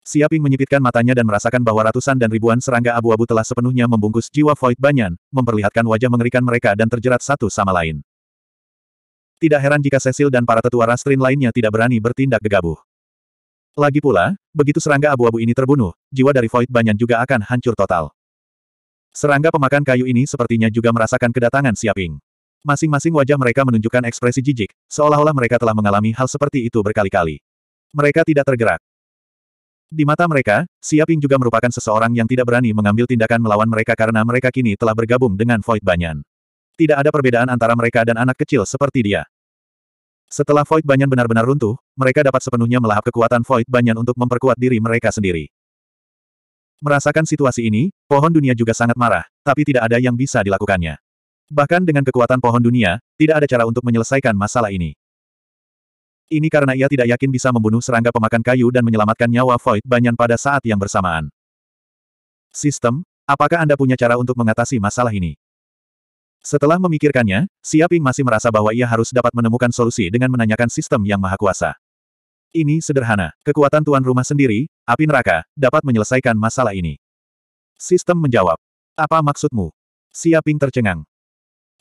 Siaping menyipitkan matanya dan merasakan bahwa ratusan dan ribuan serangga abu-abu telah sepenuhnya membungkus jiwa Void Banyan, memperlihatkan wajah mengerikan mereka dan terjerat satu sama lain. Tidak heran jika Cecil dan para tetua Rastrin lainnya tidak berani bertindak gegabah. Lagi pula, begitu serangga abu-abu ini terbunuh, jiwa dari Void Banyan juga akan hancur total. Serangga pemakan kayu ini sepertinya juga merasakan kedatangan Siaping. Masing-masing wajah mereka menunjukkan ekspresi jijik, seolah-olah mereka telah mengalami hal seperti itu berkali-kali. Mereka tidak tergerak. Di mata mereka, Siaping juga merupakan seseorang yang tidak berani mengambil tindakan melawan mereka karena mereka kini telah bergabung dengan Void Banyan. Tidak ada perbedaan antara mereka dan anak kecil seperti dia. Setelah Void Banyan benar-benar runtuh, mereka dapat sepenuhnya melahap kekuatan Void Banyan untuk memperkuat diri mereka sendiri. Merasakan situasi ini, pohon dunia juga sangat marah, tapi tidak ada yang bisa dilakukannya. Bahkan dengan kekuatan pohon dunia, tidak ada cara untuk menyelesaikan masalah ini. Ini karena ia tidak yakin bisa membunuh serangga pemakan kayu dan menyelamatkan nyawa Void Banyan pada saat yang bersamaan. Sistem, apakah Anda punya cara untuk mengatasi masalah ini? Setelah memikirkannya, Siaping masih merasa bahwa ia harus dapat menemukan solusi dengan menanyakan sistem yang maha kuasa. Ini sederhana, kekuatan tuan rumah sendiri, api neraka, dapat menyelesaikan masalah ini. Sistem menjawab. Apa maksudmu? Siaping tercengang.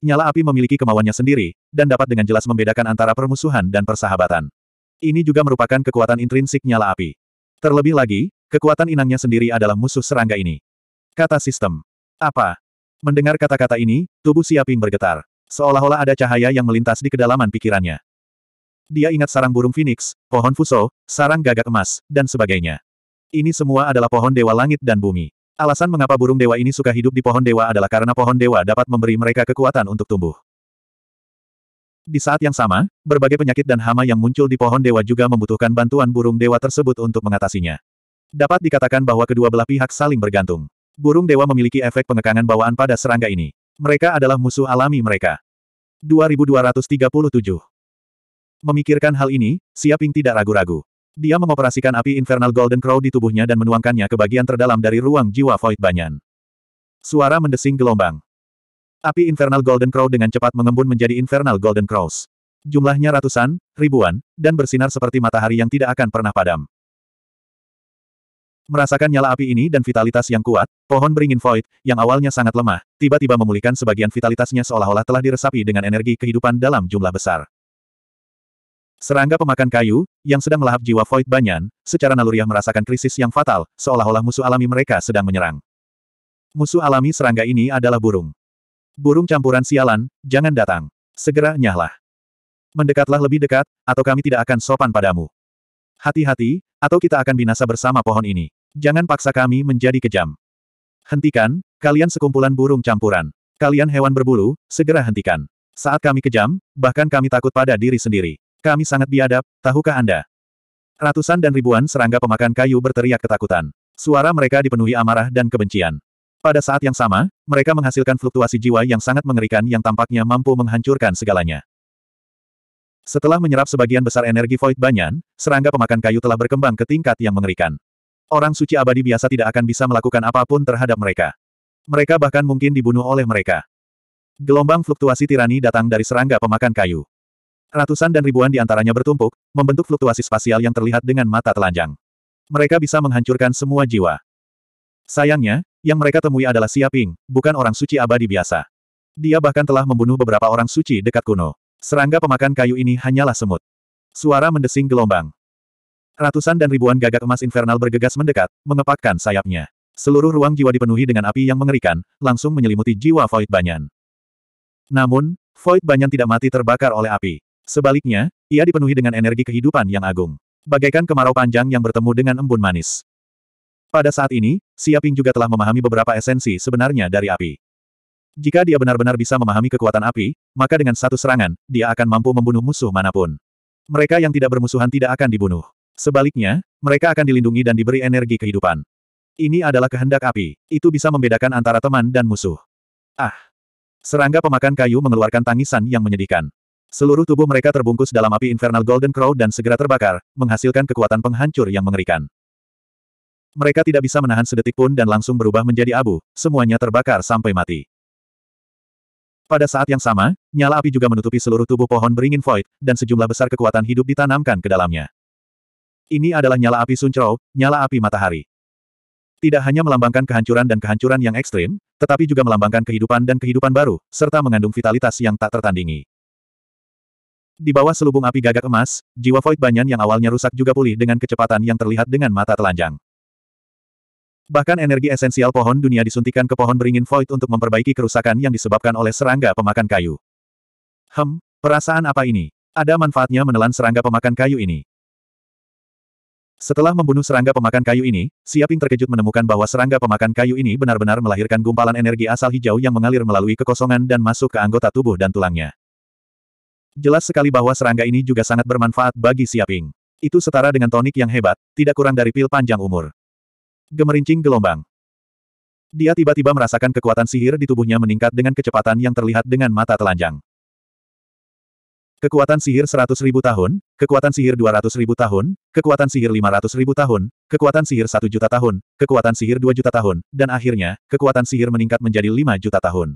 Nyala api memiliki kemauannya sendiri, dan dapat dengan jelas membedakan antara permusuhan dan persahabatan. Ini juga merupakan kekuatan intrinsik nyala api. Terlebih lagi, kekuatan inangnya sendiri adalah musuh serangga ini. Kata sistem. Apa? Mendengar kata-kata ini, tubuh Siaping bergetar. Seolah-olah ada cahaya yang melintas di kedalaman pikirannya. Dia ingat sarang burung phoenix, pohon fuso, sarang gagak emas, dan sebagainya. Ini semua adalah pohon dewa langit dan bumi. Alasan mengapa burung dewa ini suka hidup di pohon dewa adalah karena pohon dewa dapat memberi mereka kekuatan untuk tumbuh. Di saat yang sama, berbagai penyakit dan hama yang muncul di pohon dewa juga membutuhkan bantuan burung dewa tersebut untuk mengatasinya. Dapat dikatakan bahwa kedua belah pihak saling bergantung. Burung dewa memiliki efek pengekangan bawaan pada serangga ini. Mereka adalah musuh alami mereka. 2237 Memikirkan hal ini, Siaping tidak ragu-ragu. Dia mengoperasikan api Infernal Golden Crow di tubuhnya dan menuangkannya ke bagian terdalam dari ruang jiwa Void Banyan. Suara mendesing gelombang. Api Infernal Golden Crow dengan cepat mengembun menjadi Infernal Golden Crows. Jumlahnya ratusan, ribuan, dan bersinar seperti matahari yang tidak akan pernah padam. Merasakan nyala api ini dan vitalitas yang kuat, pohon beringin void, yang awalnya sangat lemah, tiba-tiba memulihkan sebagian vitalitasnya seolah-olah telah diresapi dengan energi kehidupan dalam jumlah besar. Serangga pemakan kayu, yang sedang melahap jiwa Void Banyan, secara naluriah merasakan krisis yang fatal, seolah-olah musuh alami mereka sedang menyerang. Musuh alami serangga ini adalah burung. Burung campuran sialan, jangan datang. Segera nyahlah. Mendekatlah lebih dekat, atau kami tidak akan sopan padamu. Hati-hati, atau kita akan binasa bersama pohon ini. Jangan paksa kami menjadi kejam. Hentikan, kalian sekumpulan burung campuran. Kalian hewan berbulu, segera hentikan. Saat kami kejam, bahkan kami takut pada diri sendiri. Kami sangat biadab, tahukah Anda? Ratusan dan ribuan serangga pemakan kayu berteriak ketakutan. Suara mereka dipenuhi amarah dan kebencian. Pada saat yang sama, mereka menghasilkan fluktuasi jiwa yang sangat mengerikan yang tampaknya mampu menghancurkan segalanya. Setelah menyerap sebagian besar energi void banyan, serangga pemakan kayu telah berkembang ke tingkat yang mengerikan. Orang suci abadi biasa tidak akan bisa melakukan apapun terhadap mereka. Mereka bahkan mungkin dibunuh oleh mereka. Gelombang fluktuasi tirani datang dari serangga pemakan kayu. Ratusan dan ribuan di antaranya bertumpuk, membentuk fluktuasi spasial yang terlihat dengan mata telanjang. Mereka bisa menghancurkan semua jiwa. Sayangnya, yang mereka temui adalah Siaping, bukan orang suci abadi biasa. Dia bahkan telah membunuh beberapa orang suci dekat kuno. Serangga pemakan kayu ini hanyalah semut. Suara mendesing gelombang. Ratusan dan ribuan gagak emas infernal bergegas mendekat, mengepakkan sayapnya. Seluruh ruang jiwa dipenuhi dengan api yang mengerikan, langsung menyelimuti jiwa Void Banyan. Namun, Void Banyan tidak mati terbakar oleh api. Sebaliknya, ia dipenuhi dengan energi kehidupan yang agung. Bagaikan kemarau panjang yang bertemu dengan embun manis. Pada saat ini, Siaping juga telah memahami beberapa esensi sebenarnya dari api. Jika dia benar-benar bisa memahami kekuatan api, maka dengan satu serangan, dia akan mampu membunuh musuh manapun. Mereka yang tidak bermusuhan tidak akan dibunuh. Sebaliknya, mereka akan dilindungi dan diberi energi kehidupan. Ini adalah kehendak api. Itu bisa membedakan antara teman dan musuh. Ah! Serangga pemakan kayu mengeluarkan tangisan yang menyedihkan. Seluruh tubuh mereka terbungkus dalam api infernal Golden Crow dan segera terbakar, menghasilkan kekuatan penghancur yang mengerikan. Mereka tidak bisa menahan sedetik pun dan langsung berubah menjadi abu, semuanya terbakar sampai mati. Pada saat yang sama, nyala api juga menutupi seluruh tubuh pohon beringin void, dan sejumlah besar kekuatan hidup ditanamkan ke dalamnya. Ini adalah nyala api suncrow, nyala api matahari. Tidak hanya melambangkan kehancuran dan kehancuran yang ekstrim, tetapi juga melambangkan kehidupan dan kehidupan baru, serta mengandung vitalitas yang tak tertandingi. Di bawah selubung api gagak emas, jiwa Void Banyan yang awalnya rusak juga pulih dengan kecepatan yang terlihat dengan mata telanjang. Bahkan energi esensial pohon dunia disuntikan ke pohon beringin Void untuk memperbaiki kerusakan yang disebabkan oleh serangga pemakan kayu. Hem, perasaan apa ini? Ada manfaatnya menelan serangga pemakan kayu ini. Setelah membunuh serangga pemakan kayu ini, Siaping terkejut menemukan bahwa serangga pemakan kayu ini benar-benar melahirkan gumpalan energi asal hijau yang mengalir melalui kekosongan dan masuk ke anggota tubuh dan tulangnya. Jelas sekali bahwa serangga ini juga sangat bermanfaat bagi Siaping. Itu setara dengan tonik yang hebat, tidak kurang dari pil panjang umur. Gemerincing gelombang. Dia tiba-tiba merasakan kekuatan sihir di tubuhnya meningkat dengan kecepatan yang terlihat dengan mata telanjang. Kekuatan sihir 100.000 tahun, kekuatan sihir 200.000 tahun, kekuatan sihir 500.000 tahun, kekuatan sihir 1 juta tahun, kekuatan sihir 2 juta tahun, dan akhirnya, kekuatan sihir meningkat menjadi 5 juta tahun.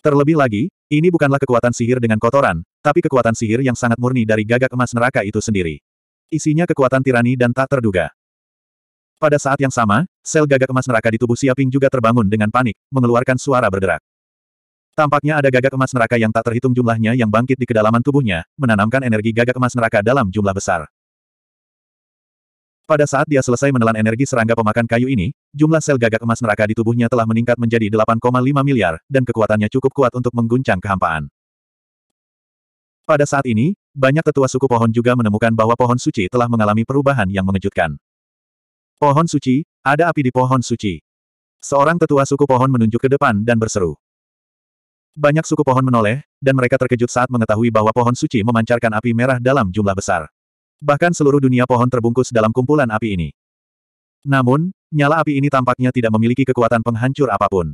Terlebih lagi, ini bukanlah kekuatan sihir dengan kotoran, tapi kekuatan sihir yang sangat murni dari gagak emas neraka itu sendiri. Isinya kekuatan tirani dan tak terduga. Pada saat yang sama, sel gagak emas neraka di tubuh Siaping juga terbangun dengan panik, mengeluarkan suara berderak. Tampaknya ada gagak emas neraka yang tak terhitung jumlahnya yang bangkit di kedalaman tubuhnya, menanamkan energi gagak emas neraka dalam jumlah besar. Pada saat dia selesai menelan energi serangga pemakan kayu ini, jumlah sel gagak emas neraka di tubuhnya telah meningkat menjadi 8,5 miliar, dan kekuatannya cukup kuat untuk mengguncang kehampaan. Pada saat ini, banyak tetua suku pohon juga menemukan bahwa pohon suci telah mengalami perubahan yang mengejutkan. Pohon suci, ada api di pohon suci. Seorang tetua suku pohon menunjuk ke depan dan berseru. Banyak suku pohon menoleh, dan mereka terkejut saat mengetahui bahwa pohon suci memancarkan api merah dalam jumlah besar. Bahkan seluruh dunia pohon terbungkus dalam kumpulan api ini. Namun, nyala api ini tampaknya tidak memiliki kekuatan penghancur apapun.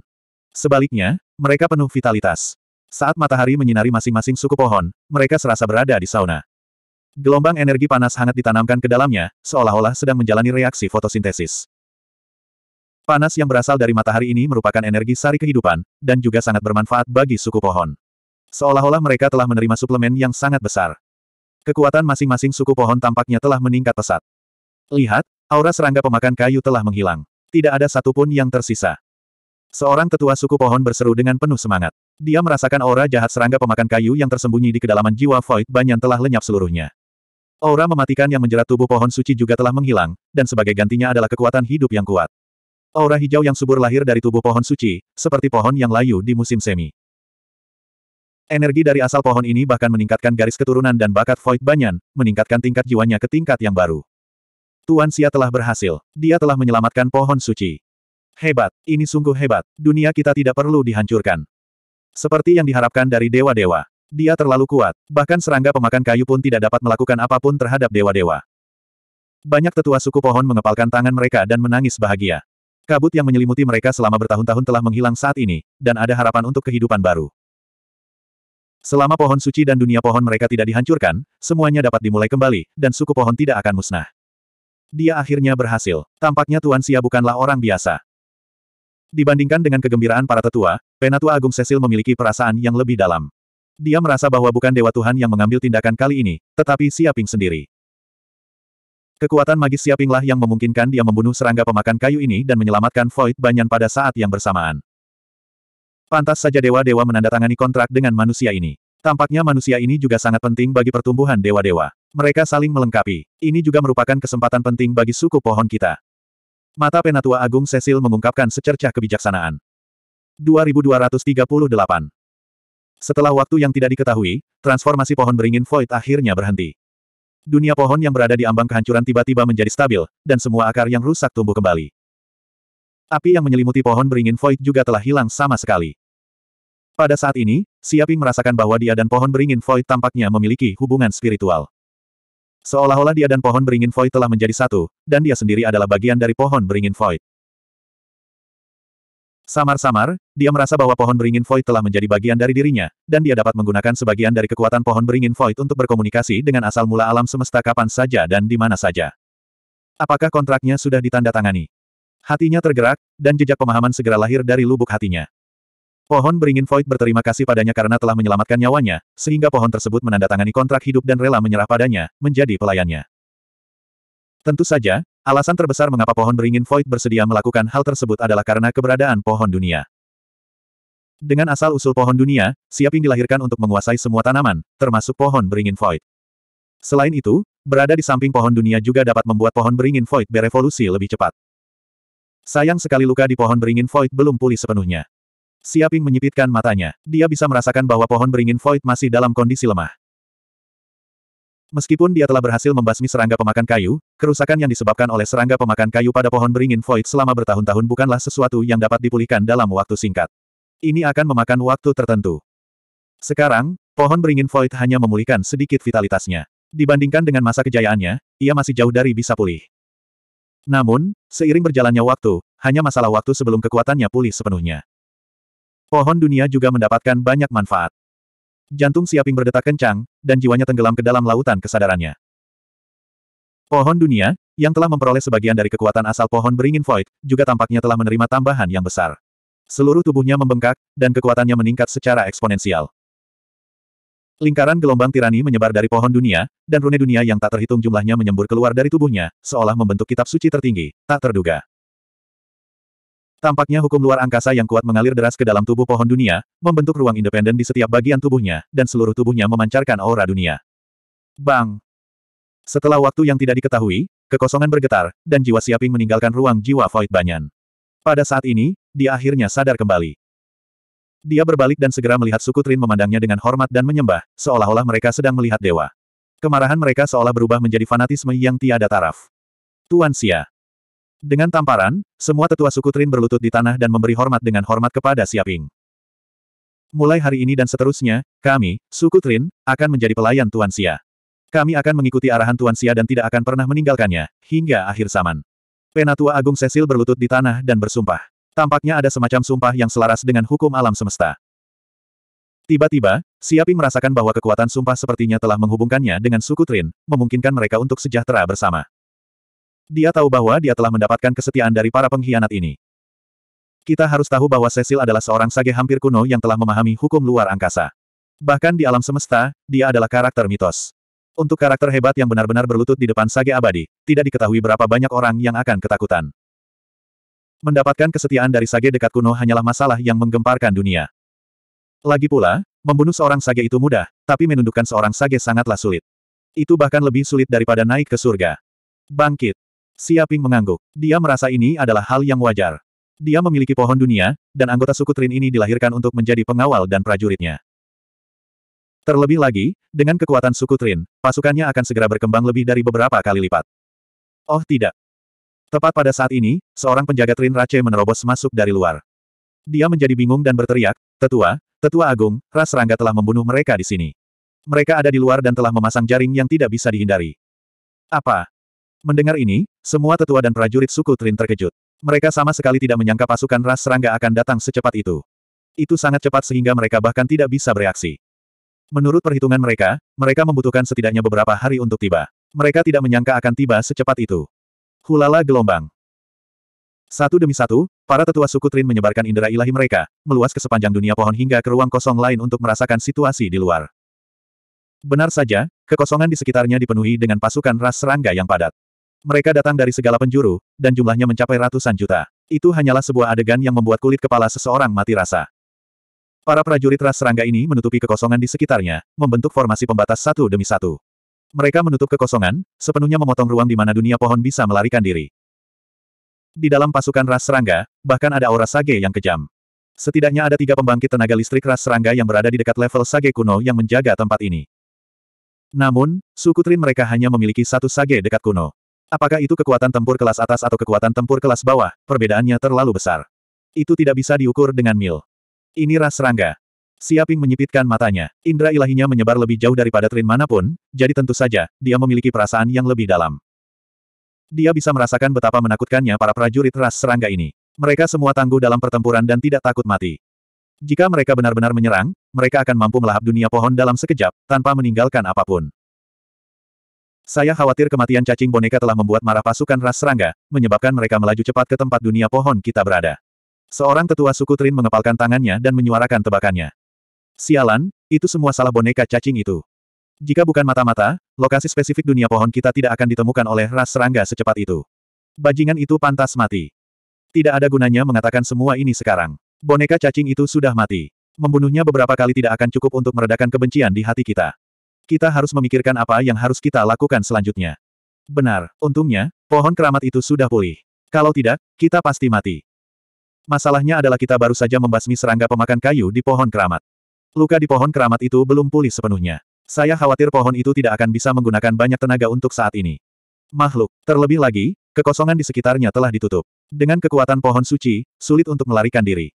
Sebaliknya, mereka penuh vitalitas. Saat matahari menyinari masing-masing suku pohon, mereka serasa berada di sauna. Gelombang energi panas hangat ditanamkan ke dalamnya, seolah-olah sedang menjalani reaksi fotosintesis. Panas yang berasal dari matahari ini merupakan energi sari kehidupan, dan juga sangat bermanfaat bagi suku pohon. Seolah-olah mereka telah menerima suplemen yang sangat besar. Kekuatan masing-masing suku pohon tampaknya telah meningkat pesat. Lihat, aura serangga pemakan kayu telah menghilang. Tidak ada satupun yang tersisa. Seorang tetua suku pohon berseru dengan penuh semangat. Dia merasakan aura jahat serangga pemakan kayu yang tersembunyi di kedalaman jiwa Void Banyan telah lenyap seluruhnya. Aura mematikan yang menjerat tubuh pohon suci juga telah menghilang, dan sebagai gantinya adalah kekuatan hidup yang kuat. Aura hijau yang subur lahir dari tubuh pohon suci, seperti pohon yang layu di musim semi. Energi dari asal pohon ini bahkan meningkatkan garis keturunan dan bakat Void Banyan, meningkatkan tingkat jiwanya ke tingkat yang baru. Tuan Xia telah berhasil. Dia telah menyelamatkan pohon suci. Hebat, ini sungguh hebat. Dunia kita tidak perlu dihancurkan. Seperti yang diharapkan dari dewa-dewa. Dia terlalu kuat, bahkan serangga pemakan kayu pun tidak dapat melakukan apapun terhadap dewa-dewa. Banyak tetua suku pohon mengepalkan tangan mereka dan menangis bahagia. Kabut yang menyelimuti mereka selama bertahun-tahun telah menghilang saat ini, dan ada harapan untuk kehidupan baru. Selama pohon suci dan dunia pohon mereka tidak dihancurkan, semuanya dapat dimulai kembali, dan suku pohon tidak akan musnah. Dia akhirnya berhasil. Tampaknya Tuan Xia bukanlah orang biasa. Dibandingkan dengan kegembiraan para tetua, Penatua Agung Cecil memiliki perasaan yang lebih dalam. Dia merasa bahwa bukan Dewa Tuhan yang mengambil tindakan kali ini, tetapi Siaping sendiri. Kekuatan magis Siapinglah yang memungkinkan dia membunuh serangga pemakan kayu ini dan menyelamatkan Void Banyan pada saat yang bersamaan. Pantas saja dewa-dewa menandatangani kontrak dengan manusia ini. Tampaknya manusia ini juga sangat penting bagi pertumbuhan dewa-dewa. Mereka saling melengkapi. Ini juga merupakan kesempatan penting bagi suku pohon kita. Mata Penatua Agung Cecil mengungkapkan secercah kebijaksanaan. 2238 Setelah waktu yang tidak diketahui, transformasi pohon beringin Void akhirnya berhenti. Dunia pohon yang berada di ambang kehancuran tiba-tiba menjadi stabil, dan semua akar yang rusak tumbuh kembali. Api yang menyelimuti pohon beringin Void juga telah hilang sama sekali. Pada saat ini, Siaping merasakan bahwa dia dan pohon beringin Void tampaknya memiliki hubungan spiritual. Seolah-olah dia dan pohon beringin Void telah menjadi satu, dan dia sendiri adalah bagian dari pohon beringin Void. Samar-samar, dia merasa bahwa pohon beringin Void telah menjadi bagian dari dirinya, dan dia dapat menggunakan sebagian dari kekuatan pohon beringin Void untuk berkomunikasi dengan asal mula alam semesta kapan saja dan di mana saja. Apakah kontraknya sudah ditandatangani? Hatinya tergerak, dan jejak pemahaman segera lahir dari lubuk hatinya. Pohon beringin Void berterima kasih padanya karena telah menyelamatkan nyawanya, sehingga pohon tersebut menandatangani kontrak hidup dan rela menyerah padanya, menjadi pelayannya. Tentu saja, alasan terbesar mengapa pohon beringin Void bersedia melakukan hal tersebut adalah karena keberadaan pohon dunia. Dengan asal-usul pohon dunia, Siaping dilahirkan untuk menguasai semua tanaman, termasuk pohon beringin Void. Selain itu, berada di samping pohon dunia juga dapat membuat pohon beringin Void berevolusi lebih cepat. Sayang sekali luka di pohon beringin Void belum pulih sepenuhnya. Siaping menyipitkan matanya. Dia bisa merasakan bahwa pohon beringin void masih dalam kondisi lemah. Meskipun dia telah berhasil membasmi serangga pemakan kayu, kerusakan yang disebabkan oleh serangga pemakan kayu pada pohon beringin void selama bertahun-tahun bukanlah sesuatu yang dapat dipulihkan dalam waktu singkat. Ini akan memakan waktu tertentu. Sekarang, pohon beringin void hanya memulihkan sedikit vitalitasnya. Dibandingkan dengan masa kejayaannya, ia masih jauh dari bisa pulih. Namun, seiring berjalannya waktu, hanya masalah waktu sebelum kekuatannya pulih sepenuhnya pohon dunia juga mendapatkan banyak manfaat. Jantung Siaping berdetak kencang, dan jiwanya tenggelam ke dalam lautan kesadarannya. Pohon dunia, yang telah memperoleh sebagian dari kekuatan asal pohon beringin Void, juga tampaknya telah menerima tambahan yang besar. Seluruh tubuhnya membengkak, dan kekuatannya meningkat secara eksponensial. Lingkaran gelombang tirani menyebar dari pohon dunia, dan rune dunia yang tak terhitung jumlahnya menyembur keluar dari tubuhnya, seolah membentuk kitab suci tertinggi, tak terduga. Tampaknya hukum luar angkasa yang kuat mengalir deras ke dalam tubuh pohon dunia, membentuk ruang independen di setiap bagian tubuhnya, dan seluruh tubuhnya memancarkan aura dunia. Bang! Setelah waktu yang tidak diketahui, kekosongan bergetar, dan jiwa Siaping meninggalkan ruang jiwa Void Banyan. Pada saat ini, dia akhirnya sadar kembali. Dia berbalik dan segera melihat suku Trin memandangnya dengan hormat dan menyembah, seolah-olah mereka sedang melihat dewa. Kemarahan mereka seolah berubah menjadi fanatisme yang tiada taraf. Tuan Sia, dengan tamparan, semua tetua suku Trin berlutut di tanah dan memberi hormat dengan hormat kepada Siaping. Mulai hari ini dan seterusnya, kami, suku Trin, akan menjadi pelayan Tuan Sia. Kami akan mengikuti arahan Tuan Sia dan tidak akan pernah meninggalkannya, hingga akhir zaman. Penatua Agung Cecil berlutut di tanah dan bersumpah. Tampaknya ada semacam sumpah yang selaras dengan hukum alam semesta. Tiba-tiba, Siaping merasakan bahwa kekuatan sumpah sepertinya telah menghubungkannya dengan suku Trin, memungkinkan mereka untuk sejahtera bersama. Dia tahu bahwa dia telah mendapatkan kesetiaan dari para pengkhianat ini. Kita harus tahu bahwa Cecil adalah seorang sage hampir kuno yang telah memahami hukum luar angkasa. Bahkan di alam semesta, dia adalah karakter mitos. Untuk karakter hebat yang benar-benar berlutut di depan sage abadi, tidak diketahui berapa banyak orang yang akan ketakutan. Mendapatkan kesetiaan dari sage dekat kuno hanyalah masalah yang menggemparkan dunia. Lagi pula, membunuh seorang sage itu mudah, tapi menundukkan seorang sage sangatlah sulit. Itu bahkan lebih sulit daripada naik ke surga. Bangkit! Siaping mengangguk. Dia merasa ini adalah hal yang wajar. Dia memiliki pohon dunia, dan anggota suku Trin ini dilahirkan untuk menjadi pengawal dan prajuritnya. Terlebih lagi, dengan kekuatan suku Trin, pasukannya akan segera berkembang lebih dari beberapa kali lipat. Oh tidak. Tepat pada saat ini, seorang penjaga Trin Rache menerobos masuk dari luar. Dia menjadi bingung dan berteriak, Tetua, Tetua Agung, Ras Rangga telah membunuh mereka di sini. Mereka ada di luar dan telah memasang jaring yang tidak bisa dihindari. Apa? Mendengar ini, semua tetua dan prajurit suku Trin terkejut. Mereka sama sekali tidak menyangka pasukan ras serangga akan datang secepat itu. Itu sangat cepat sehingga mereka bahkan tidak bisa bereaksi. Menurut perhitungan mereka, mereka membutuhkan setidaknya beberapa hari untuk tiba. Mereka tidak menyangka akan tiba secepat itu. Hulala gelombang. Satu demi satu, para tetua suku Trin menyebarkan indera ilahi mereka, meluas ke sepanjang dunia pohon hingga ke ruang kosong lain untuk merasakan situasi di luar. Benar saja, kekosongan di sekitarnya dipenuhi dengan pasukan ras serangga yang padat. Mereka datang dari segala penjuru, dan jumlahnya mencapai ratusan juta. Itu hanyalah sebuah adegan yang membuat kulit kepala seseorang mati rasa. Para prajurit ras serangga ini menutupi kekosongan di sekitarnya, membentuk formasi pembatas satu demi satu. Mereka menutup kekosongan, sepenuhnya memotong ruang di mana dunia pohon bisa melarikan diri. Di dalam pasukan ras serangga, bahkan ada aura sage yang kejam. Setidaknya ada tiga pembangkit tenaga listrik ras serangga yang berada di dekat level sage kuno yang menjaga tempat ini. Namun, suku Trin mereka hanya memiliki satu sage dekat kuno. Apakah itu kekuatan tempur kelas atas atau kekuatan tempur kelas bawah, perbedaannya terlalu besar. Itu tidak bisa diukur dengan mil. Ini ras serangga. Siaping menyipitkan matanya. Indra ilahinya menyebar lebih jauh daripada Trin manapun, jadi tentu saja, dia memiliki perasaan yang lebih dalam. Dia bisa merasakan betapa menakutkannya para prajurit ras serangga ini. Mereka semua tangguh dalam pertempuran dan tidak takut mati. Jika mereka benar-benar menyerang, mereka akan mampu melahap dunia pohon dalam sekejap, tanpa meninggalkan apapun. Saya khawatir kematian cacing boneka telah membuat marah pasukan ras serangga, menyebabkan mereka melaju cepat ke tempat dunia pohon kita berada. Seorang tetua suku Trin mengepalkan tangannya dan menyuarakan tebakannya. Sialan, itu semua salah boneka cacing itu. Jika bukan mata-mata, lokasi spesifik dunia pohon kita tidak akan ditemukan oleh ras serangga secepat itu. Bajingan itu pantas mati. Tidak ada gunanya mengatakan semua ini sekarang. Boneka cacing itu sudah mati. Membunuhnya beberapa kali tidak akan cukup untuk meredakan kebencian di hati kita. Kita harus memikirkan apa yang harus kita lakukan selanjutnya. Benar, untungnya, pohon keramat itu sudah pulih. Kalau tidak, kita pasti mati. Masalahnya adalah kita baru saja membasmi serangga pemakan kayu di pohon keramat. Luka di pohon keramat itu belum pulih sepenuhnya. Saya khawatir pohon itu tidak akan bisa menggunakan banyak tenaga untuk saat ini. Makhluk, terlebih lagi, kekosongan di sekitarnya telah ditutup. Dengan kekuatan pohon suci, sulit untuk melarikan diri.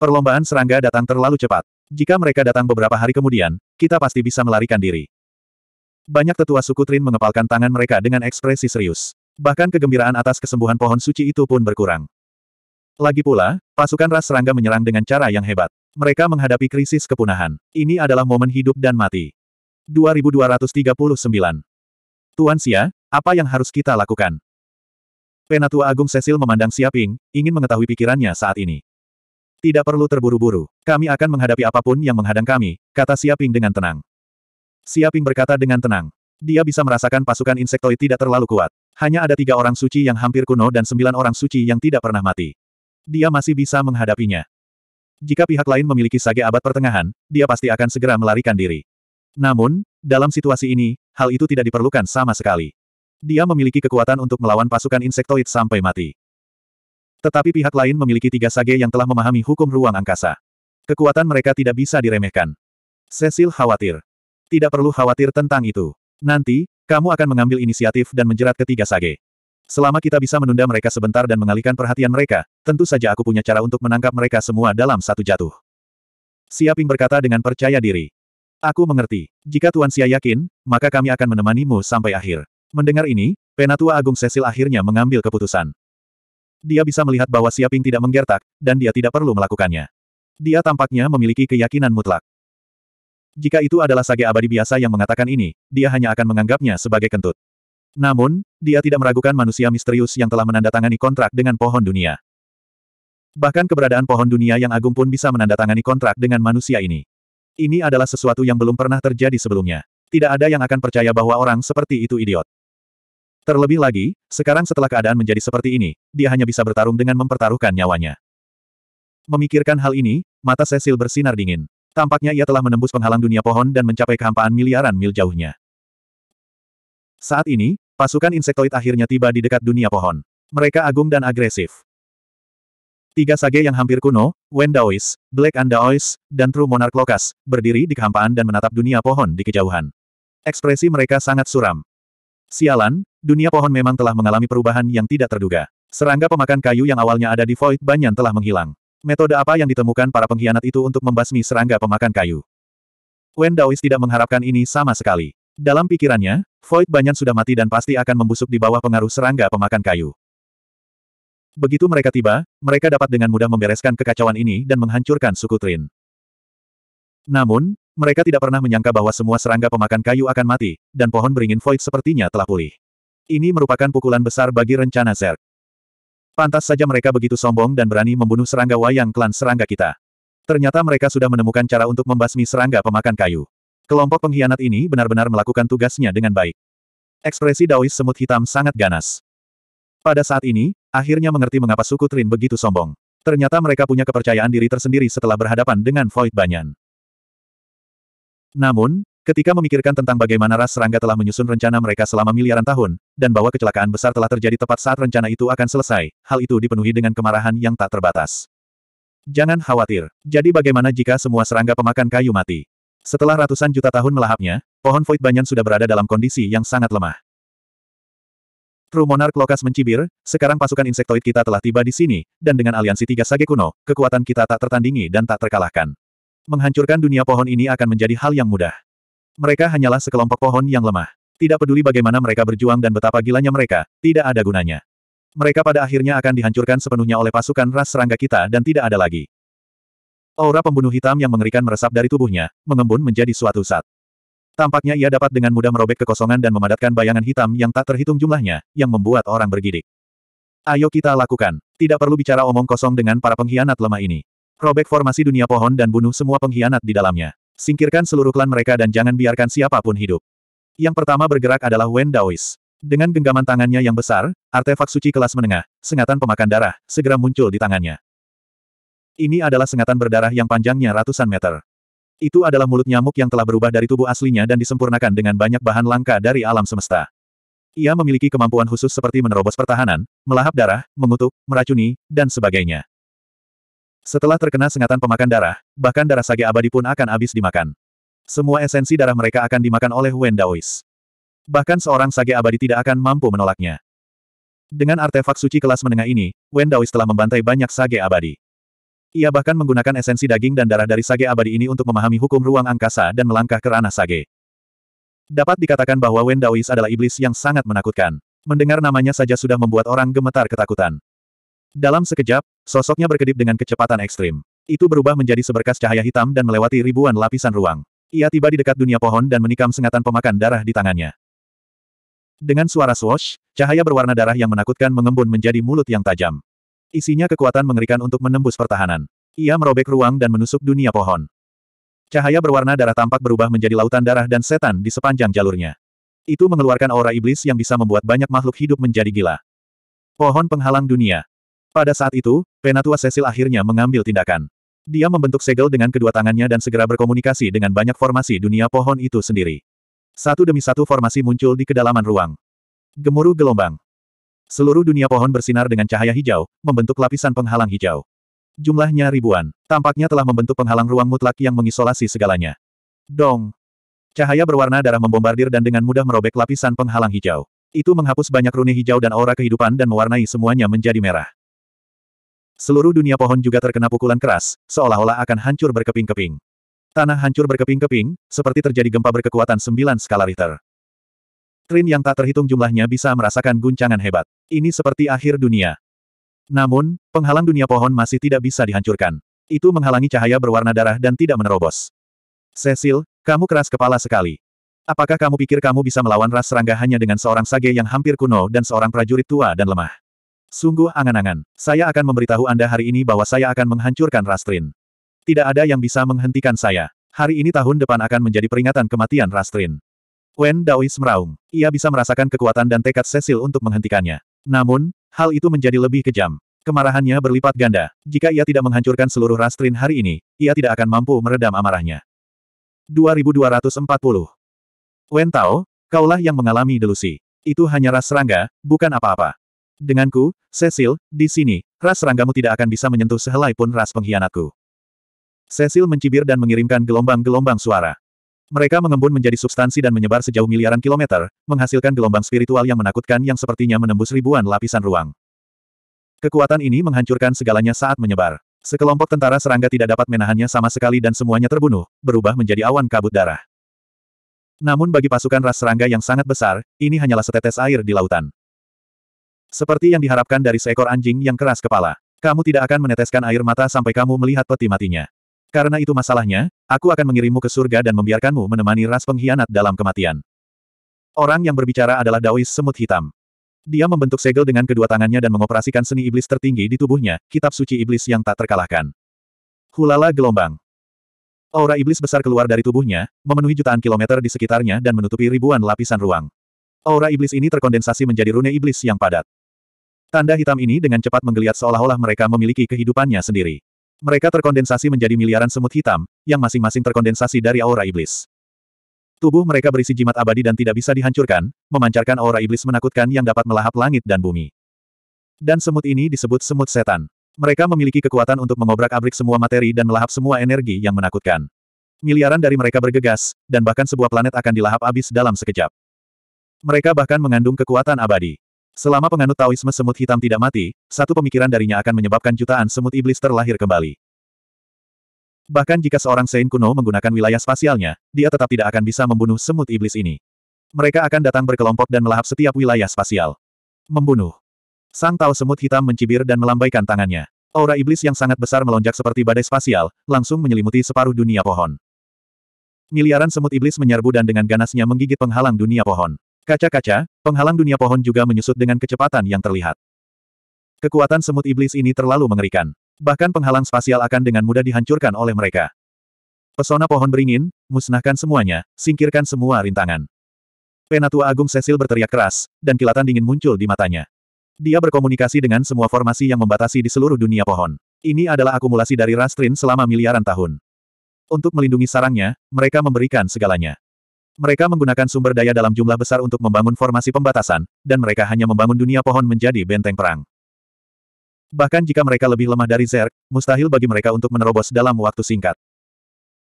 Perlombaan serangga datang terlalu cepat. Jika mereka datang beberapa hari kemudian, kita pasti bisa melarikan diri. Banyak tetua suku Trin mengepalkan tangan mereka dengan ekspresi serius. Bahkan kegembiraan atas kesembuhan pohon suci itu pun berkurang. Lagi pula, pasukan ras serangga menyerang dengan cara yang hebat. Mereka menghadapi krisis kepunahan. Ini adalah momen hidup dan mati. 2239. Tuan Xia, apa yang harus kita lakukan? Penatua Agung Cecil memandang Siaping, ingin mengetahui pikirannya saat ini. Tidak perlu terburu-buru. Kami akan menghadapi apapun yang menghadang kami, kata Siaping dengan tenang. Siaping berkata dengan tenang. Dia bisa merasakan pasukan insektoid tidak terlalu kuat. Hanya ada tiga orang suci yang hampir kuno dan sembilan orang suci yang tidak pernah mati. Dia masih bisa menghadapinya. Jika pihak lain memiliki sage abad pertengahan, dia pasti akan segera melarikan diri. Namun, dalam situasi ini, hal itu tidak diperlukan sama sekali. Dia memiliki kekuatan untuk melawan pasukan insektoid sampai mati. Tetapi pihak lain memiliki tiga sage yang telah memahami hukum ruang angkasa. Kekuatan mereka tidak bisa diremehkan. Cecil khawatir. Tidak perlu khawatir tentang itu. Nanti, kamu akan mengambil inisiatif dan menjerat ketiga sage. Selama kita bisa menunda mereka sebentar dan mengalihkan perhatian mereka, tentu saja aku punya cara untuk menangkap mereka semua dalam satu jatuh. Siaping berkata dengan percaya diri. Aku mengerti. Jika Tuan Sia yakin, maka kami akan menemanimu sampai akhir. Mendengar ini, Penatua Agung Cecil akhirnya mengambil keputusan. Dia bisa melihat bahwa Siaping tidak menggertak, dan dia tidak perlu melakukannya. Dia tampaknya memiliki keyakinan mutlak. Jika itu adalah sage abadi biasa yang mengatakan ini, dia hanya akan menganggapnya sebagai kentut. Namun, dia tidak meragukan manusia misterius yang telah menandatangani kontrak dengan pohon dunia. Bahkan keberadaan pohon dunia yang agung pun bisa menandatangani kontrak dengan manusia ini. Ini adalah sesuatu yang belum pernah terjadi sebelumnya. Tidak ada yang akan percaya bahwa orang seperti itu idiot. Terlebih lagi, sekarang setelah keadaan menjadi seperti ini, dia hanya bisa bertarung dengan mempertaruhkan nyawanya. Memikirkan hal ini, mata Cecil bersinar dingin. Tampaknya ia telah menembus penghalang dunia pohon dan mencapai kehampaan miliaran mil jauhnya. Saat ini, pasukan insektoid akhirnya tiba di dekat dunia pohon. Mereka agung dan agresif. Tiga sage yang hampir kuno, Wendaois, Black Andaois, dan True Monarch Locus, berdiri di kehampaan dan menatap dunia pohon di kejauhan. Ekspresi mereka sangat suram. Sialan, dunia pohon memang telah mengalami perubahan yang tidak terduga. Serangga pemakan kayu yang awalnya ada di Void Banyan telah menghilang. Metode apa yang ditemukan para pengkhianat itu untuk membasmi serangga pemakan kayu? Wen Daois tidak mengharapkan ini sama sekali. Dalam pikirannya, Void Banyan sudah mati dan pasti akan membusuk di bawah pengaruh serangga pemakan kayu. Begitu mereka tiba, mereka dapat dengan mudah membereskan kekacauan ini dan menghancurkan suku Trin. Namun, mereka tidak pernah menyangka bahwa semua serangga pemakan kayu akan mati, dan pohon beringin void sepertinya telah pulih. Ini merupakan pukulan besar bagi rencana Zerg. Pantas saja mereka begitu sombong dan berani membunuh serangga wayang klan serangga kita. Ternyata mereka sudah menemukan cara untuk membasmi serangga pemakan kayu. Kelompok pengkhianat ini benar-benar melakukan tugasnya dengan baik. Ekspresi Daois semut hitam sangat ganas. Pada saat ini, akhirnya mengerti mengapa suku Trin begitu sombong. Ternyata mereka punya kepercayaan diri tersendiri setelah berhadapan dengan Void Banyan. Namun, ketika memikirkan tentang bagaimana ras serangga telah menyusun rencana mereka selama miliaran tahun, dan bahwa kecelakaan besar telah terjadi tepat saat rencana itu akan selesai, hal itu dipenuhi dengan kemarahan yang tak terbatas. Jangan khawatir. Jadi bagaimana jika semua serangga pemakan kayu mati? Setelah ratusan juta tahun melahapnya, pohon Void Banyan sudah berada dalam kondisi yang sangat lemah. True Monarch Lokas mencibir, sekarang pasukan insektoid kita telah tiba di sini, dan dengan aliansi tiga sage kuno, kekuatan kita tak tertandingi dan tak terkalahkan. Menghancurkan dunia pohon ini akan menjadi hal yang mudah. Mereka hanyalah sekelompok pohon yang lemah. Tidak peduli bagaimana mereka berjuang dan betapa gilanya mereka, tidak ada gunanya. Mereka pada akhirnya akan dihancurkan sepenuhnya oleh pasukan ras serangga kita dan tidak ada lagi. Aura pembunuh hitam yang mengerikan meresap dari tubuhnya, mengembun menjadi suatu saat. Tampaknya ia dapat dengan mudah merobek kekosongan dan memadatkan bayangan hitam yang tak terhitung jumlahnya, yang membuat orang bergidik. Ayo kita lakukan. Tidak perlu bicara omong kosong dengan para pengkhianat lemah ini. Robek formasi dunia pohon dan bunuh semua pengkhianat di dalamnya. Singkirkan seluruh klan mereka dan jangan biarkan siapapun hidup. Yang pertama bergerak adalah Wen Daois. Dengan genggaman tangannya yang besar, artefak suci kelas menengah, sengatan pemakan darah, segera muncul di tangannya. Ini adalah sengatan berdarah yang panjangnya ratusan meter. Itu adalah mulut nyamuk yang telah berubah dari tubuh aslinya dan disempurnakan dengan banyak bahan langka dari alam semesta. Ia memiliki kemampuan khusus seperti menerobos pertahanan, melahap darah, mengutuk, meracuni, dan sebagainya. Setelah terkena sengatan pemakan darah, bahkan darah sage abadi pun akan habis dimakan. Semua esensi darah mereka akan dimakan oleh Wen Daois. Bahkan seorang sage abadi tidak akan mampu menolaknya. Dengan artefak suci kelas menengah ini, Wen Daois telah membantai banyak sage abadi. Ia bahkan menggunakan esensi daging dan darah dari sage abadi ini untuk memahami hukum ruang angkasa dan melangkah ke ranah sage. Dapat dikatakan bahwa Wen Daois adalah iblis yang sangat menakutkan. Mendengar namanya saja sudah membuat orang gemetar ketakutan. Dalam sekejap, sosoknya berkedip dengan kecepatan ekstrim. Itu berubah menjadi seberkas cahaya hitam dan melewati ribuan lapisan ruang. Ia tiba di dekat dunia pohon dan menikam sengatan pemakan darah di tangannya. Dengan suara swash, cahaya berwarna darah yang menakutkan mengembun menjadi mulut yang tajam. Isinya kekuatan mengerikan untuk menembus pertahanan. Ia merobek ruang dan menusuk dunia pohon. Cahaya berwarna darah tampak berubah menjadi lautan darah dan setan di sepanjang jalurnya. Itu mengeluarkan aura iblis yang bisa membuat banyak makhluk hidup menjadi gila. Pohon penghalang dunia. Pada saat itu, Penatua Cecil akhirnya mengambil tindakan. Dia membentuk segel dengan kedua tangannya dan segera berkomunikasi dengan banyak formasi dunia pohon itu sendiri. Satu demi satu formasi muncul di kedalaman ruang. Gemuruh gelombang. Seluruh dunia pohon bersinar dengan cahaya hijau, membentuk lapisan penghalang hijau. Jumlahnya ribuan, tampaknya telah membentuk penghalang ruang mutlak yang mengisolasi segalanya. Dong! Cahaya berwarna darah membombardir dan dengan mudah merobek lapisan penghalang hijau. Itu menghapus banyak rune hijau dan aura kehidupan dan mewarnai semuanya menjadi merah. Seluruh dunia pohon juga terkena pukulan keras, seolah-olah akan hancur berkeping-keping. Tanah hancur berkeping-keping, seperti terjadi gempa berkekuatan 9 skala Richter. Trin yang tak terhitung jumlahnya bisa merasakan guncangan hebat. Ini seperti akhir dunia. Namun, penghalang dunia pohon masih tidak bisa dihancurkan. Itu menghalangi cahaya berwarna darah dan tidak menerobos. Cecil, kamu keras kepala sekali. Apakah kamu pikir kamu bisa melawan ras serangga hanya dengan seorang sage yang hampir kuno dan seorang prajurit tua dan lemah? Sungguh angan-angan. Saya akan memberitahu Anda hari ini bahwa saya akan menghancurkan Rastrin. Tidak ada yang bisa menghentikan saya. Hari ini tahun depan akan menjadi peringatan kematian Rastrin. Wen Daois meraung. Ia bisa merasakan kekuatan dan tekad Cecil untuk menghentikannya. Namun, hal itu menjadi lebih kejam. Kemarahannya berlipat ganda. Jika ia tidak menghancurkan seluruh Rastrin hari ini, ia tidak akan mampu meredam amarahnya. 2240 Wen Tao, kaulah yang mengalami delusi. Itu hanya ras serangga, bukan apa-apa. Denganku, Cecil, di sini, ras ranggamu tidak akan bisa menyentuh sehelai pun ras pengkhianatku. Cecil mencibir dan mengirimkan gelombang-gelombang suara. Mereka mengembun menjadi substansi dan menyebar sejauh miliaran kilometer, menghasilkan gelombang spiritual yang menakutkan yang sepertinya menembus ribuan lapisan ruang. Kekuatan ini menghancurkan segalanya saat menyebar. Sekelompok tentara serangga tidak dapat menahannya sama sekali dan semuanya terbunuh, berubah menjadi awan kabut darah. Namun bagi pasukan ras serangga yang sangat besar, ini hanyalah setetes air di lautan. Seperti yang diharapkan dari seekor anjing yang keras kepala. Kamu tidak akan meneteskan air mata sampai kamu melihat peti matinya. Karena itu masalahnya, aku akan mengirimmu ke surga dan membiarkanmu menemani ras pengkhianat dalam kematian. Orang yang berbicara adalah Daois Semut Hitam. Dia membentuk segel dengan kedua tangannya dan mengoperasikan seni iblis tertinggi di tubuhnya, kitab suci iblis yang tak terkalahkan. Hulala gelombang. Aura iblis besar keluar dari tubuhnya, memenuhi jutaan kilometer di sekitarnya dan menutupi ribuan lapisan ruang. Aura iblis ini terkondensasi menjadi rune iblis yang padat. Tanda hitam ini dengan cepat menggeliat seolah-olah mereka memiliki kehidupannya sendiri. Mereka terkondensasi menjadi miliaran semut hitam, yang masing-masing terkondensasi dari aura iblis. Tubuh mereka berisi jimat abadi dan tidak bisa dihancurkan, memancarkan aura iblis menakutkan yang dapat melahap langit dan bumi. Dan semut ini disebut semut setan. Mereka memiliki kekuatan untuk mengobrak-abrik semua materi dan melahap semua energi yang menakutkan. Miliaran dari mereka bergegas, dan bahkan sebuah planet akan dilahap abis dalam sekejap. Mereka bahkan mengandung kekuatan abadi. Selama penganut Taoisme semut hitam tidak mati, satu pemikiran darinya akan menyebabkan jutaan semut iblis terlahir kembali. Bahkan jika seorang Sein kuno menggunakan wilayah spasialnya, dia tetap tidak akan bisa membunuh semut iblis ini. Mereka akan datang berkelompok dan melahap setiap wilayah spasial. Membunuh. Sang Tao semut hitam mencibir dan melambaikan tangannya. Aura iblis yang sangat besar melonjak seperti badai spasial, langsung menyelimuti separuh dunia pohon. Miliaran semut iblis menyerbu dan dengan ganasnya menggigit penghalang dunia pohon. Kaca-kaca, penghalang dunia pohon juga menyusut dengan kecepatan yang terlihat. Kekuatan semut iblis ini terlalu mengerikan. Bahkan penghalang spasial akan dengan mudah dihancurkan oleh mereka. Pesona pohon beringin, musnahkan semuanya, singkirkan semua rintangan. Penatua Agung Cecil berteriak keras, dan kilatan dingin muncul di matanya. Dia berkomunikasi dengan semua formasi yang membatasi di seluruh dunia pohon. Ini adalah akumulasi dari Rastrin selama miliaran tahun. Untuk melindungi sarangnya, mereka memberikan segalanya. Mereka menggunakan sumber daya dalam jumlah besar untuk membangun formasi pembatasan, dan mereka hanya membangun dunia pohon menjadi benteng perang. Bahkan jika mereka lebih lemah dari Zerg, mustahil bagi mereka untuk menerobos dalam waktu singkat.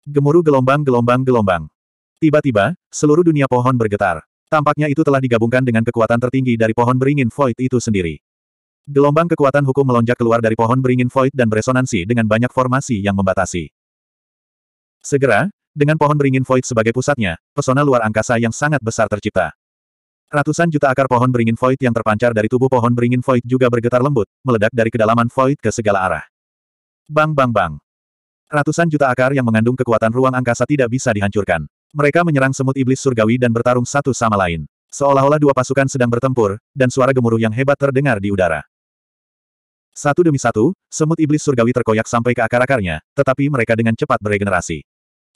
Gemuruh gelombang-gelombang-gelombang. Tiba-tiba, seluruh dunia pohon bergetar. Tampaknya itu telah digabungkan dengan kekuatan tertinggi dari pohon beringin void itu sendiri. Gelombang kekuatan hukum melonjak keluar dari pohon beringin void dan beresonansi dengan banyak formasi yang membatasi. Segera, dengan pohon beringin void sebagai pusatnya, pesona luar angkasa yang sangat besar tercipta. Ratusan juta akar pohon beringin void yang terpancar dari tubuh pohon beringin void juga bergetar lembut, meledak dari kedalaman void ke segala arah. Bang bang bang. Ratusan juta akar yang mengandung kekuatan ruang angkasa tidak bisa dihancurkan. Mereka menyerang semut iblis surgawi dan bertarung satu sama lain. Seolah-olah dua pasukan sedang bertempur, dan suara gemuruh yang hebat terdengar di udara. Satu demi satu, semut iblis surgawi terkoyak sampai ke akar-akarnya, tetapi mereka dengan cepat beregenerasi.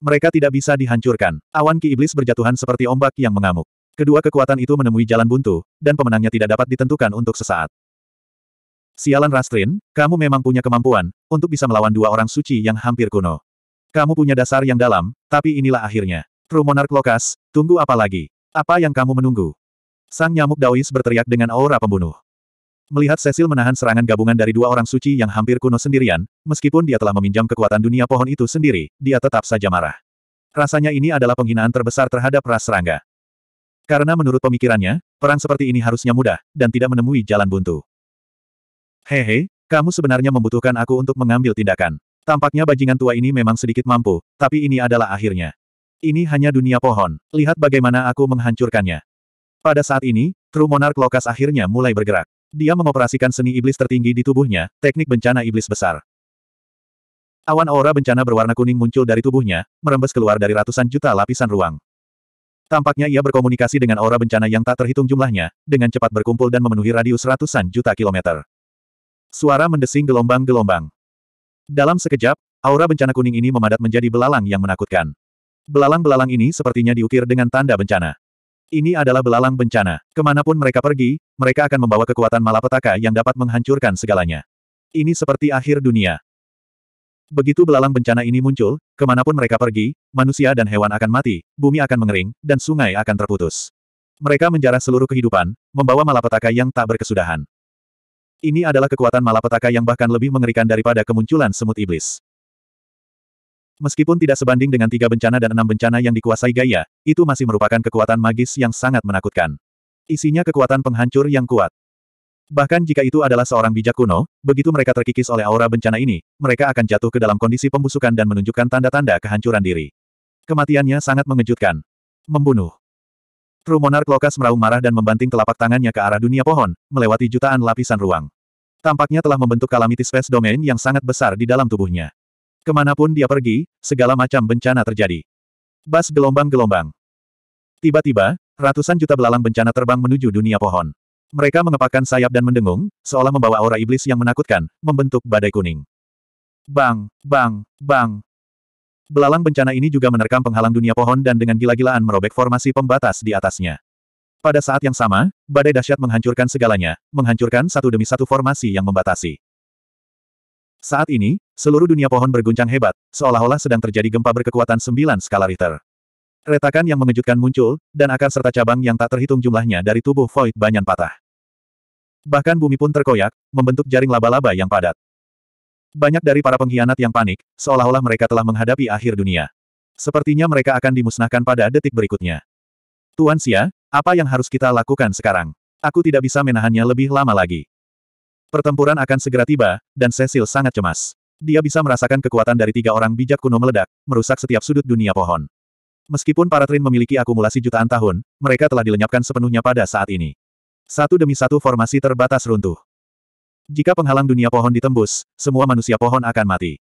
Mereka tidak bisa dihancurkan. Awan ki iblis berjatuhan seperti ombak yang mengamuk. Kedua kekuatan itu menemui jalan buntu, dan pemenangnya tidak dapat ditentukan untuk sesaat. Sialan Rastrin, kamu memang punya kemampuan, untuk bisa melawan dua orang suci yang hampir kuno. Kamu punya dasar yang dalam, tapi inilah akhirnya. Trumonark Lokas, tunggu apa lagi? Apa yang kamu menunggu? Sang nyamuk Daois berteriak dengan aura pembunuh. Melihat Cecil menahan serangan gabungan dari dua orang suci yang hampir kuno sendirian, meskipun dia telah meminjam kekuatan dunia pohon itu sendiri, dia tetap saja marah. Rasanya ini adalah penghinaan terbesar terhadap ras serangga. Karena menurut pemikirannya, perang seperti ini harusnya mudah, dan tidak menemui jalan buntu. Hehe, kamu sebenarnya membutuhkan aku untuk mengambil tindakan. Tampaknya bajingan tua ini memang sedikit mampu, tapi ini adalah akhirnya. Ini hanya dunia pohon, lihat bagaimana aku menghancurkannya. Pada saat ini, Trumonark Monarch Lokas akhirnya mulai bergerak. Dia mengoperasikan seni iblis tertinggi di tubuhnya, teknik bencana iblis besar. Awan aura bencana berwarna kuning muncul dari tubuhnya, merembes keluar dari ratusan juta lapisan ruang. Tampaknya ia berkomunikasi dengan aura bencana yang tak terhitung jumlahnya, dengan cepat berkumpul dan memenuhi radius ratusan juta kilometer. Suara mendesing gelombang-gelombang. Dalam sekejap, aura bencana kuning ini memadat menjadi belalang yang menakutkan. Belalang-belalang ini sepertinya diukir dengan tanda bencana. Ini adalah belalang bencana. Kemanapun mereka pergi, mereka akan membawa kekuatan malapetaka yang dapat menghancurkan segalanya. Ini seperti akhir dunia. Begitu belalang bencana ini muncul, kemanapun mereka pergi, manusia dan hewan akan mati, bumi akan mengering, dan sungai akan terputus. Mereka menjarah seluruh kehidupan, membawa malapetaka yang tak berkesudahan. Ini adalah kekuatan malapetaka yang bahkan lebih mengerikan daripada kemunculan semut iblis. Meskipun tidak sebanding dengan tiga bencana dan enam bencana yang dikuasai Gaia, itu masih merupakan kekuatan magis yang sangat menakutkan. Isinya kekuatan penghancur yang kuat. Bahkan jika itu adalah seorang bijak kuno, begitu mereka terkikis oleh aura bencana ini, mereka akan jatuh ke dalam kondisi pembusukan dan menunjukkan tanda-tanda kehancuran diri. Kematiannya sangat mengejutkan. Membunuh. True Monarch Lokas meraung marah dan membanting telapak tangannya ke arah dunia pohon, melewati jutaan lapisan ruang. Tampaknya telah membentuk Calamity Space Domain yang sangat besar di dalam tubuhnya. Kemanapun dia pergi, segala macam bencana terjadi. Bas gelombang-gelombang. Tiba-tiba, ratusan juta belalang bencana terbang menuju dunia pohon. Mereka mengepakkan sayap dan mendengung, seolah membawa aura iblis yang menakutkan, membentuk badai kuning. Bang, bang, bang. Belalang bencana ini juga menerkam penghalang dunia pohon dan dengan gila-gilaan merobek formasi pembatas di atasnya. Pada saat yang sama, badai dahsyat menghancurkan segalanya, menghancurkan satu demi satu formasi yang membatasi. Saat ini, seluruh dunia pohon berguncang hebat, seolah-olah sedang terjadi gempa berkekuatan 9 skala Richter. Retakan yang mengejutkan muncul, dan akar serta cabang yang tak terhitung jumlahnya dari tubuh Void Banyan patah. Bahkan bumi pun terkoyak, membentuk jaring laba-laba yang padat. Banyak dari para pengkhianat yang panik, seolah-olah mereka telah menghadapi akhir dunia. Sepertinya mereka akan dimusnahkan pada detik berikutnya. Tuan Sia, apa yang harus kita lakukan sekarang? Aku tidak bisa menahannya lebih lama lagi. Pertempuran akan segera tiba, dan Cecil sangat cemas. Dia bisa merasakan kekuatan dari tiga orang bijak kuno meledak, merusak setiap sudut dunia pohon. Meskipun para Trin memiliki akumulasi jutaan tahun, mereka telah dilenyapkan sepenuhnya pada saat ini. Satu demi satu formasi terbatas runtuh. Jika penghalang dunia pohon ditembus, semua manusia pohon akan mati.